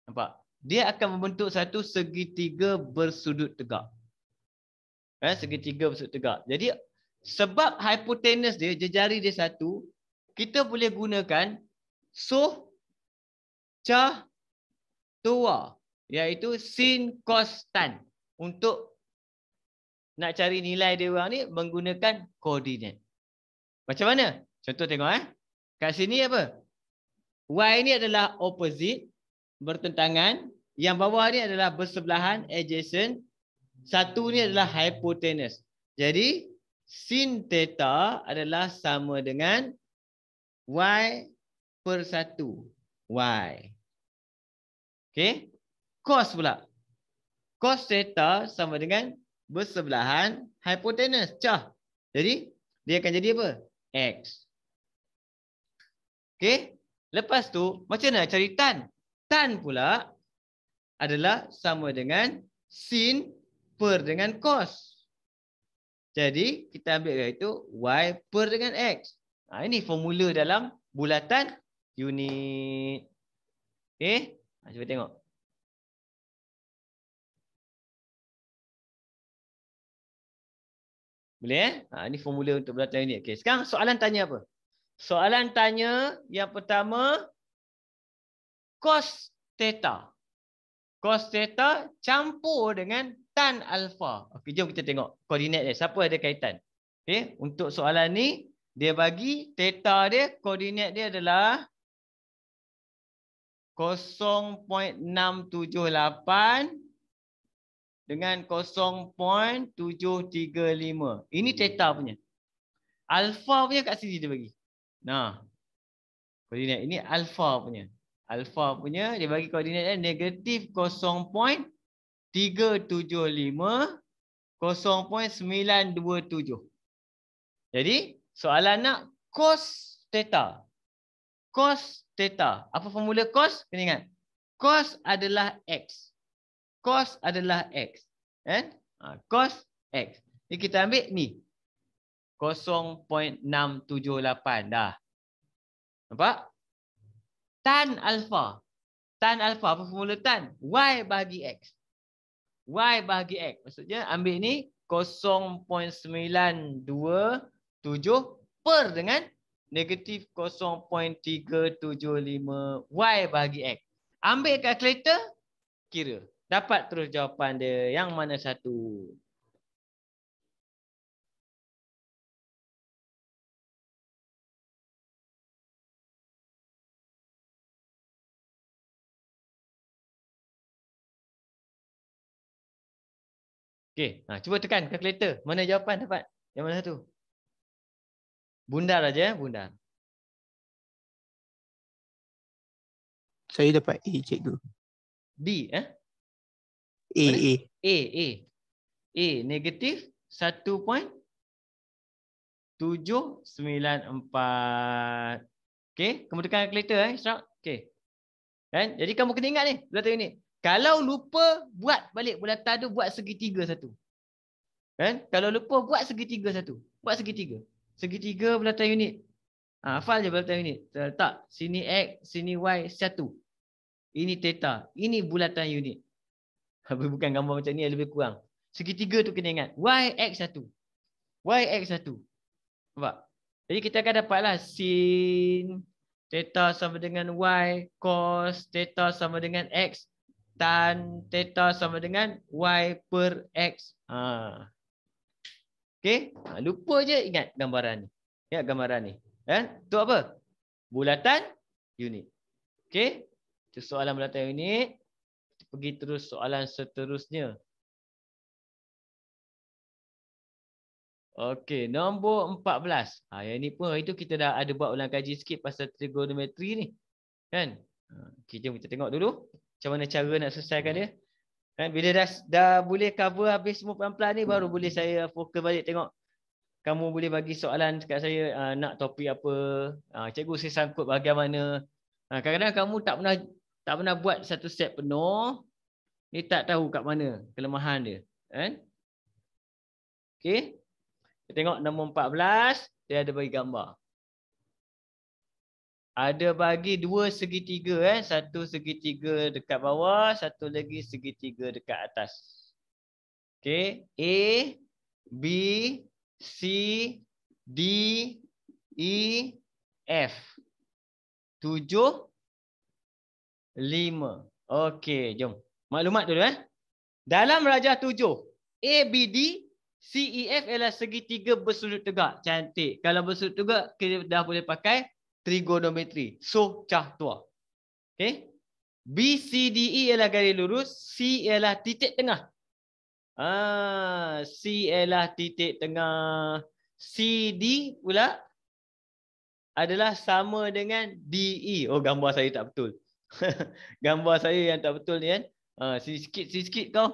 Nampak? Dia akan membentuk satu segitiga bersudut tegak. Ha, segitiga bersudut tegak. Jadi sebab hipotenus dia jejari dia satu, kita boleh gunakan suh cah tua iaitu sin cos tan untuk nak cari nilai dia orang ni menggunakan koordinat. Macam mana? Contoh tengok eh. Kat sini apa? Y ni adalah opposite bertentangan, yang bawah ni adalah bersebelahan adjacent. Satu ni adalah hypotenuse. Jadi sin theta adalah sama dengan y per satu y. Okay? Cos pula. Cos theta sama dengan bersebelahan hypotenuse. Cah. Jadi dia akan jadi apa? X. Okey. Lepas tu macam mana cari tan? Tan pula adalah sama dengan sin per dengan cos. Jadi kita ambil itu y per dengan x. Ha, ini formula dalam bulatan unit. Okey. Ha, cuba tengok. Boleh eh? Ha, ini formula untuk berat lain ini. Okay, sekarang soalan tanya apa? Soalan tanya yang pertama, cos theta. Cos theta campur dengan tan alpha. Okay, jom kita tengok koordinat dia. Siapa ada kaitan? Okay, untuk soalan ni dia bagi theta dia, koordinat dia adalah dengan 0.735. Ini hmm. theta punya. Alpha punya kat sini dia bagi. Nah. Koordinat ini alpha punya. Alpha punya dia bagi koordinat dia negatif 0.375 0.927. Jadi soalan nak cos theta. Cos theta. Apa formula cos? Kena ingat. Cos adalah x cos adalah x kan eh? cos x ni kita ambil ni 0.678 dah nampak tan alpha tan alpha apa formula tan y bahagi x y bahagi x maksudnya ambil ni 0.927 per dengan negatif 0.375 y bahagi x ambil kalkulator kira 0.927 dapat terus jawapan dia yang mana satu. Okey, nah ha, cuba tekan kalkulator. Mana jawapan dapat? Yang mana satu? Bundar aja, eh, bundar. Saya dapat A, cikgu. B, eh? A A A A A negatif 1.794 okey kamu tekan kalkulator eh Israq okay kan jadi kamu kena ingat ni bulatan unit kalau lupa buat balik bulatan tu buat segitiga satu kan kalau lupa buat segitiga satu buat segitiga segitiga bulatan unit ah hafal je bulatan unit letak sini x sini y satu ini theta ini bulatan unit tapi bukan gambar macam ni lebih kurang. Segitiga tu kena ingat. Y, X, satu, Y, X, 1. Nampak? Jadi kita akan dapatlah sin theta sama dengan Y, cos theta sama dengan X, tan theta sama dengan Y per X. Ha. Okay? Ha, lupa je ingat gambaran ni. Ingat gambaran ni. Ha? Untuk eh? apa? Bulatan unit. Okay? Itu soalan bulatan unit pergi terus soalan seterusnya. Okey, nombor 14. Ha, yang ni pun itu kita dah ada buat ulang kaji sikit pasal trigonometri ni. Kan? Ha, okay, jom kita tengok dulu macam mana cara nak selesaikan dia. Kan? Bila dah, dah boleh cover habis semua pelan-pelan ni, baru boleh saya fokus balik tengok. Kamu boleh bagi soalan dekat saya uh, nak topik apa. Uh, cikgu saya sangkut bagaimana. Kadang-kadang kamu tak pernah tak pernah buat satu set penuh ni tak tahu kat mana kelemahan dia kan okey kita tengok nombor 14 dia ada bagi gambar ada bagi dua segitiga eh satu segitiga dekat bawah satu lagi segitiga dekat atas Okay, a b c d e f tujuh. Lima, Okey, jom. Maklumat dulu eh. Dalam rajah 7, ABD CEF ialah segitiga bersudut tegak. Cantik. Kalau bersudut tegak kita dah boleh pakai trigonometri. So cah tua. Okey. BCDE ialah garis lurus, C ialah titik tengah. Ah, C ialah titik tengah. CD pula adalah sama dengan DE. Oh, gambar saya tak betul. gambar saya yang tak betul ni kan. Ah ha, si sikit sikit sikit kau.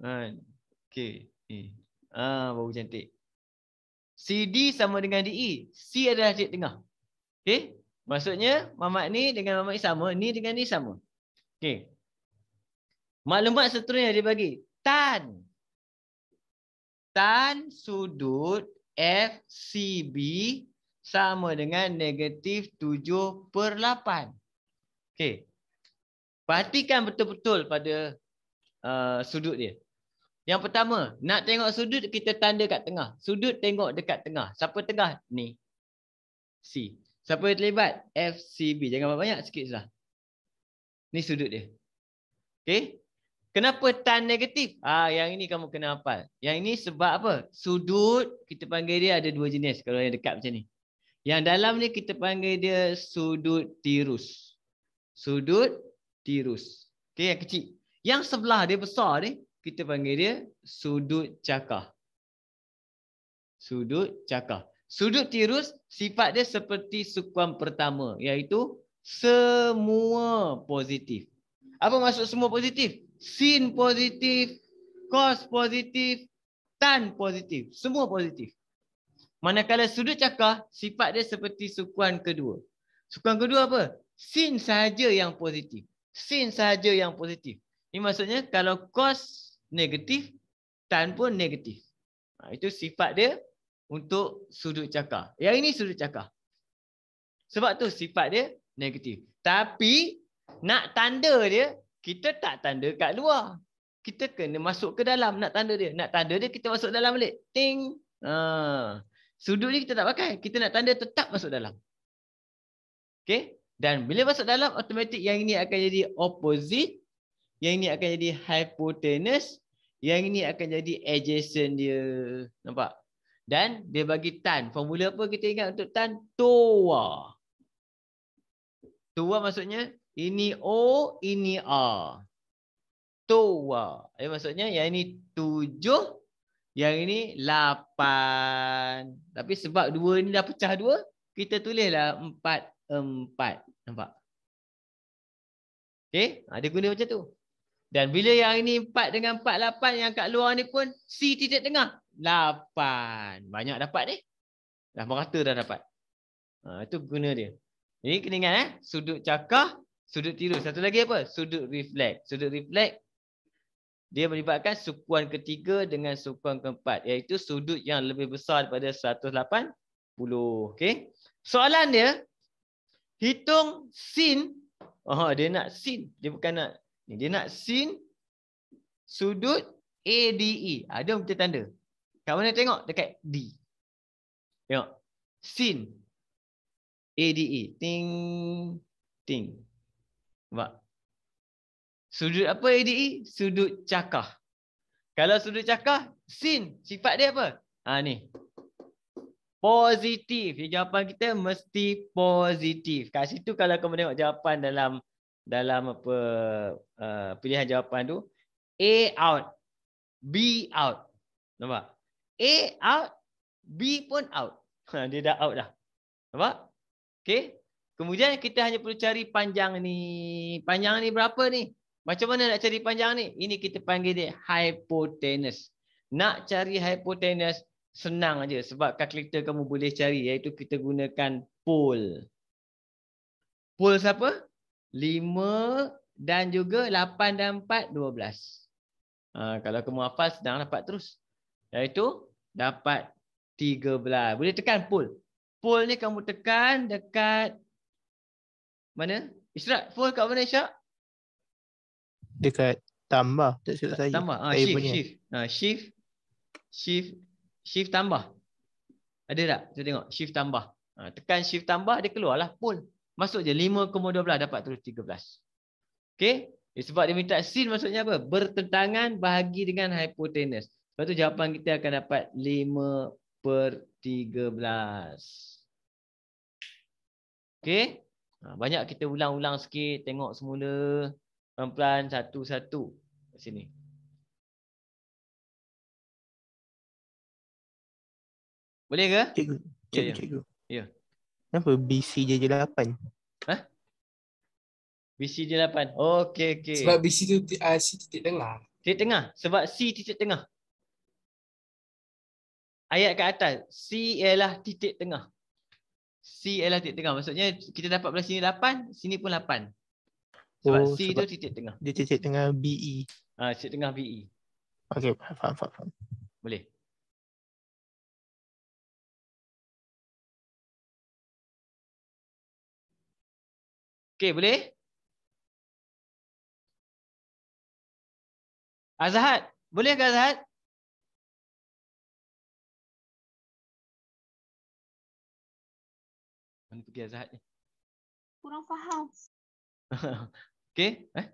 Kan. Okey. Ah uh, baru cantik. CD sama dengan DE. C adalah titik tengah. Okey. Maksudnya mamat ni dengan mamat ni sama, ni dengan ni sama. Okey. Maklumat seterusnya dia bagi. Tan. Tan sudut FCB sama dengan negatif tujuh per lapan. Okey. Perhatikan betul-betul pada uh, sudut dia. Yang pertama, nak tengok sudut kita tanda kat tengah. Sudut tengok dekat tengah. Siapa tengah? Ni. C. Siapa yang terlibat? F, C, B. Jangan banyak-banyak sikit sudah. Ni sudut dia. Okey. Kenapa tan negatif? Ah, Yang ini kamu kena hafal. Yang ini sebab apa? Sudut, kita panggil dia ada dua jenis. Kalau yang dekat macam ni. Yang dalam ni kita panggil dia sudut tirus sudut tirus. Okey yang kecil. Yang sebelah dia besar ni kita panggil dia sudut cakah. Sudut cakah. Sudut tirus sifat dia seperti sukuan pertama iaitu semua positif. Apa maksud semua positif? Sin positif, cos positif, tan positif, semua positif. Manakala sudut cakah sifat dia seperti sukuan kedua. Sukuan kedua apa? sin saja yang positif. Sin saja yang positif. Ini maksudnya kalau cos negatif, tan pun negatif. Ha, itu sifat dia untuk sudut cakar. Yang ini sudut cakar. Sebab tu sifat dia negatif. Tapi nak tanda dia, kita tak tanda kat luar. Kita kena masuk ke dalam nak tanda dia. Nak tanda dia, kita masuk dalam balik. Ting. Ha. Sudut ni kita tak pakai. Kita nak tanda tetap masuk dalam. Okay. Dan bila masuk dalam, automatik yang ini akan jadi opposite. Yang ini akan jadi hypotenuse. Yang ini akan jadi adjacent dia. Nampak? Dan dia bagi tan. Formula apa kita ingat untuk tan? Tua. Tua maksudnya, ini O, ini A. Tua. Ini maksudnya, yang ini tujuh. Yang ini lapan. Tapi sebab dua ni dah pecah dua, kita tulislah empat, empat. Nampak? Okay? Ha, dia guna macam tu. Dan bila yang ini 4 dengan 4, 8 yang kat luar ni pun C titik tengah. 8. Banyak dapat ni. Dah merata dah dapat. Ha, itu guna dia. Ini kena ingat eh. Sudut cakar, sudut tiru. Satu lagi apa? Sudut reflect. Sudut reflect. Dia melibatkan sukuan ketiga dengan sukuan keempat. Iaitu sudut yang lebih besar daripada 180. Okay? Soalan dia, hitung sin oh dia nak sin dia bukan nak ni dia nak sin sudut ade ada ha, macam tanda kat mana tengok dekat d tengok sin ade ting ting Ba. sudut apa ade sudut cakah kalau sudut cakah sin sifat dia apa ha ni positif. Jawapan kita mesti positif. Kat situ kalau kamu tengok jawapan dalam dalam apa uh, pilihan jawapan tu A out, B out. Nampak? A out, B pun out. Ha, dia dah out dah. Nampak? Okey. Kemudian kita hanya perlu cari panjang ni. Panjang ni berapa ni? Macam mana nak cari panjang ni? Ini kita panggil dia hypotenuse. Nak cari hypotenuse senang aja sebab kalkulator kamu boleh cari iaitu kita gunakan pole. Pole siapa? 5 dan juga 8 dan 4 12. Ha, kalau kamu hafal senang dapat terus. Iaitu dapat 13. Boleh tekan pole. Pole ni kamu tekan dekat mana? Israq, pole kat mana Syak? Dekat tambah. Tak silap saya. Tambah. Ha, shift, shift. Ha, shift. Shift shift tambah. Ada tak? Kita tengok shift tambah. Ha, tekan shift tambah dia keluarlah pool. Masuk je 5 ke 12 dapat terus 13. Okey? Eh, sebab dia minta sin maksudnya apa? Bertentangan bahagi dengan hypotenuse. Sebab tu jawapan kita akan dapat 5 per 13. Okey? Ha, banyak kita ulang-ulang sikit. Tengok semula. Pelan-pelan. Satu-satu. Sini. Boleh ke? Cikgu. Cikgu. Ya. ya. Cikgu. ya. Kenapa BC je je 8? Hah? BC je 8. Okey, okey. Sebab BC tu uh, C titik tengah. Titik tengah? Sebab C titik tengah. Ayat kat atas. C ialah titik tengah. C ialah titik tengah. Maksudnya kita dapat belah sini 8, sini pun 8. Sebab oh, C sebab tu titik tengah. Dia titik tengah BE. Ah, titik tengah BE. Okey, faham, faham, faham. Boleh. Okey, boleh? Azhad, boleh ke Azhad? Mana pergi Azhad ni? Kurang faham. Okey, eh?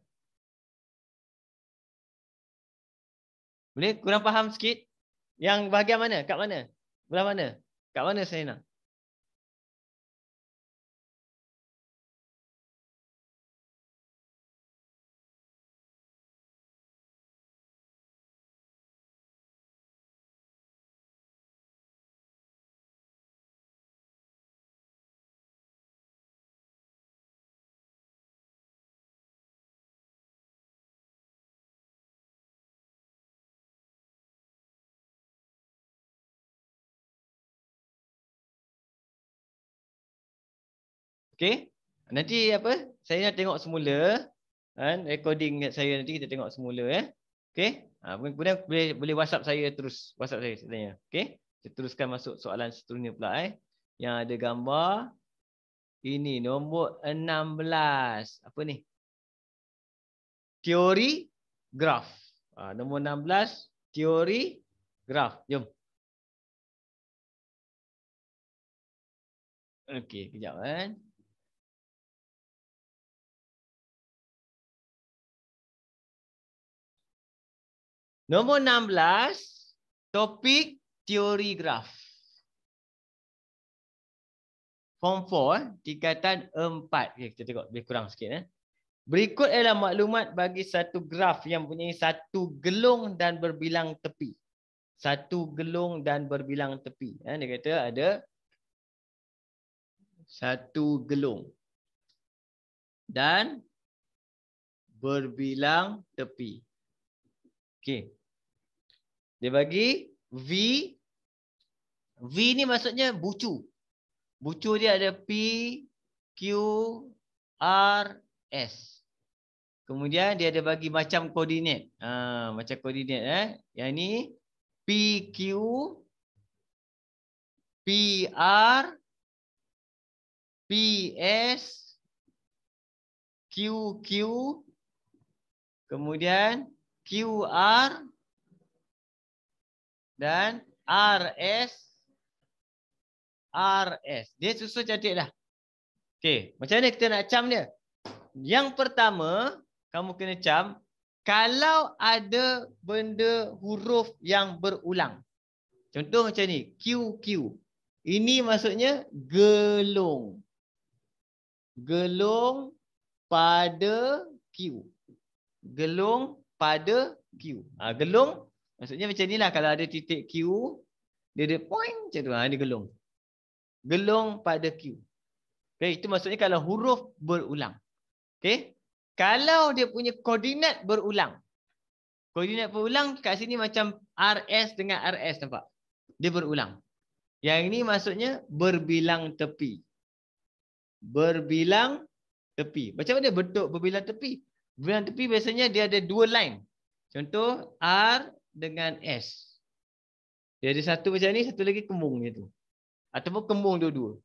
Boleh kurang faham sikit? Yang bahagian mana? Kat mana? Belah mana? Kat mana saya Okey. Nanti apa? Saya nak tengok semula kan recording saya nanti kita tengok semula ya. Okey. Ha, kemudian boleh boleh WhatsApp saya terus. WhatsApp saya sebenarnya. Okey. Kita teruskan masuk soalan seterusnya pula eh. Yang ada gambar ini nombor 16. Apa ni? Teori graf. Ha, nombor 16 teori graf. Jom. Okey, kejap kan. Eh. Nombor 16, topik teori graf. Form 4, eh, tingkatan 4. Okay, kita tengok lebih kurang sikit. Eh. Berikut adalah maklumat bagi satu graf yang punya satu gelung dan berbilang tepi. Satu gelung dan berbilang tepi. Eh, dia kata ada satu gelung dan berbilang tepi. Okey, dia bagi V. V ni maksudnya bucu. Bucu dia ada P, Q, R, S. Kemudian dia ada bagi macam koordinat. Ha, macam koordinat. Eh. Yang ni P, Q, P, R, P, S, Q, Q, kemudian Q, R, S dan RS RS. Dia susu cantik dah. Okey, macam ni kita nak cam dia? Yang pertama, kamu kena cam kalau ada benda huruf yang berulang. Contoh macam ni, QQ. Ini maksudnya gelung. Gelung pada Q. Gelung pada Q. Ah, gelung Maksudnya macam ni lah, kalau ada titik Q, dia ada point macam tu. Ha, lah, dia gelung. Gelung pada Q. Okay, itu maksudnya kalau huruf berulang. Okay. Kalau dia punya koordinat berulang. Koordinat berulang kat sini macam RS dengan RS nampak. Dia berulang. Yang ini maksudnya berbilang tepi. Berbilang tepi. Macam mana bentuk berbilang tepi? Berbilang tepi biasanya dia ada dua line. Contoh R dengan S. Dia ada satu macam ni, satu lagi kembung dia tu. Ataupun kembung dua-dua.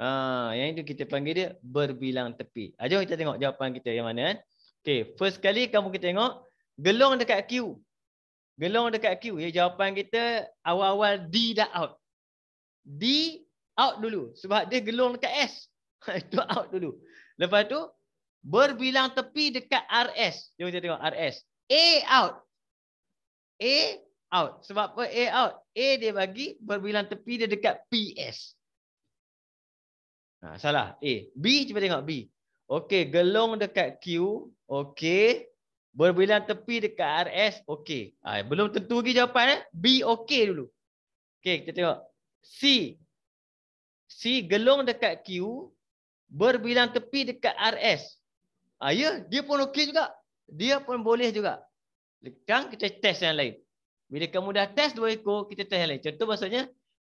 Ah, yang itu kita panggil dia berbilang tepi. Ah, jom kita tengok jawapan kita yang mana. Eh? Okay, first kali kamu kita tengok, gelong dekat Q. Gelong dekat Q. Ya, jawapan kita awal-awal D dah out. D out dulu. Sebab dia gelong dekat S. itu out dulu. Lepas tu, berbilang tepi dekat RS. Jom kita tengok RS. A out. A out. Sebab apa A out? A dia bagi berbilang tepi dia dekat PS. Ha, salah. A. B, cuba tengok B. Okey, gelong dekat Q. Okey. Berbilang tepi dekat RS. Okey. Ha, belum tentu lagi jawapan. Eh? B okey dulu. Okey, kita tengok. C. C, gelong dekat Q. Berbilang tepi dekat RS. Ha, ya, dia pun okey juga. Dia pun boleh juga. Sekarang kita test yang lain. Bila kamu dah test dua ekor, kita test yang lain. Contoh maksudnya,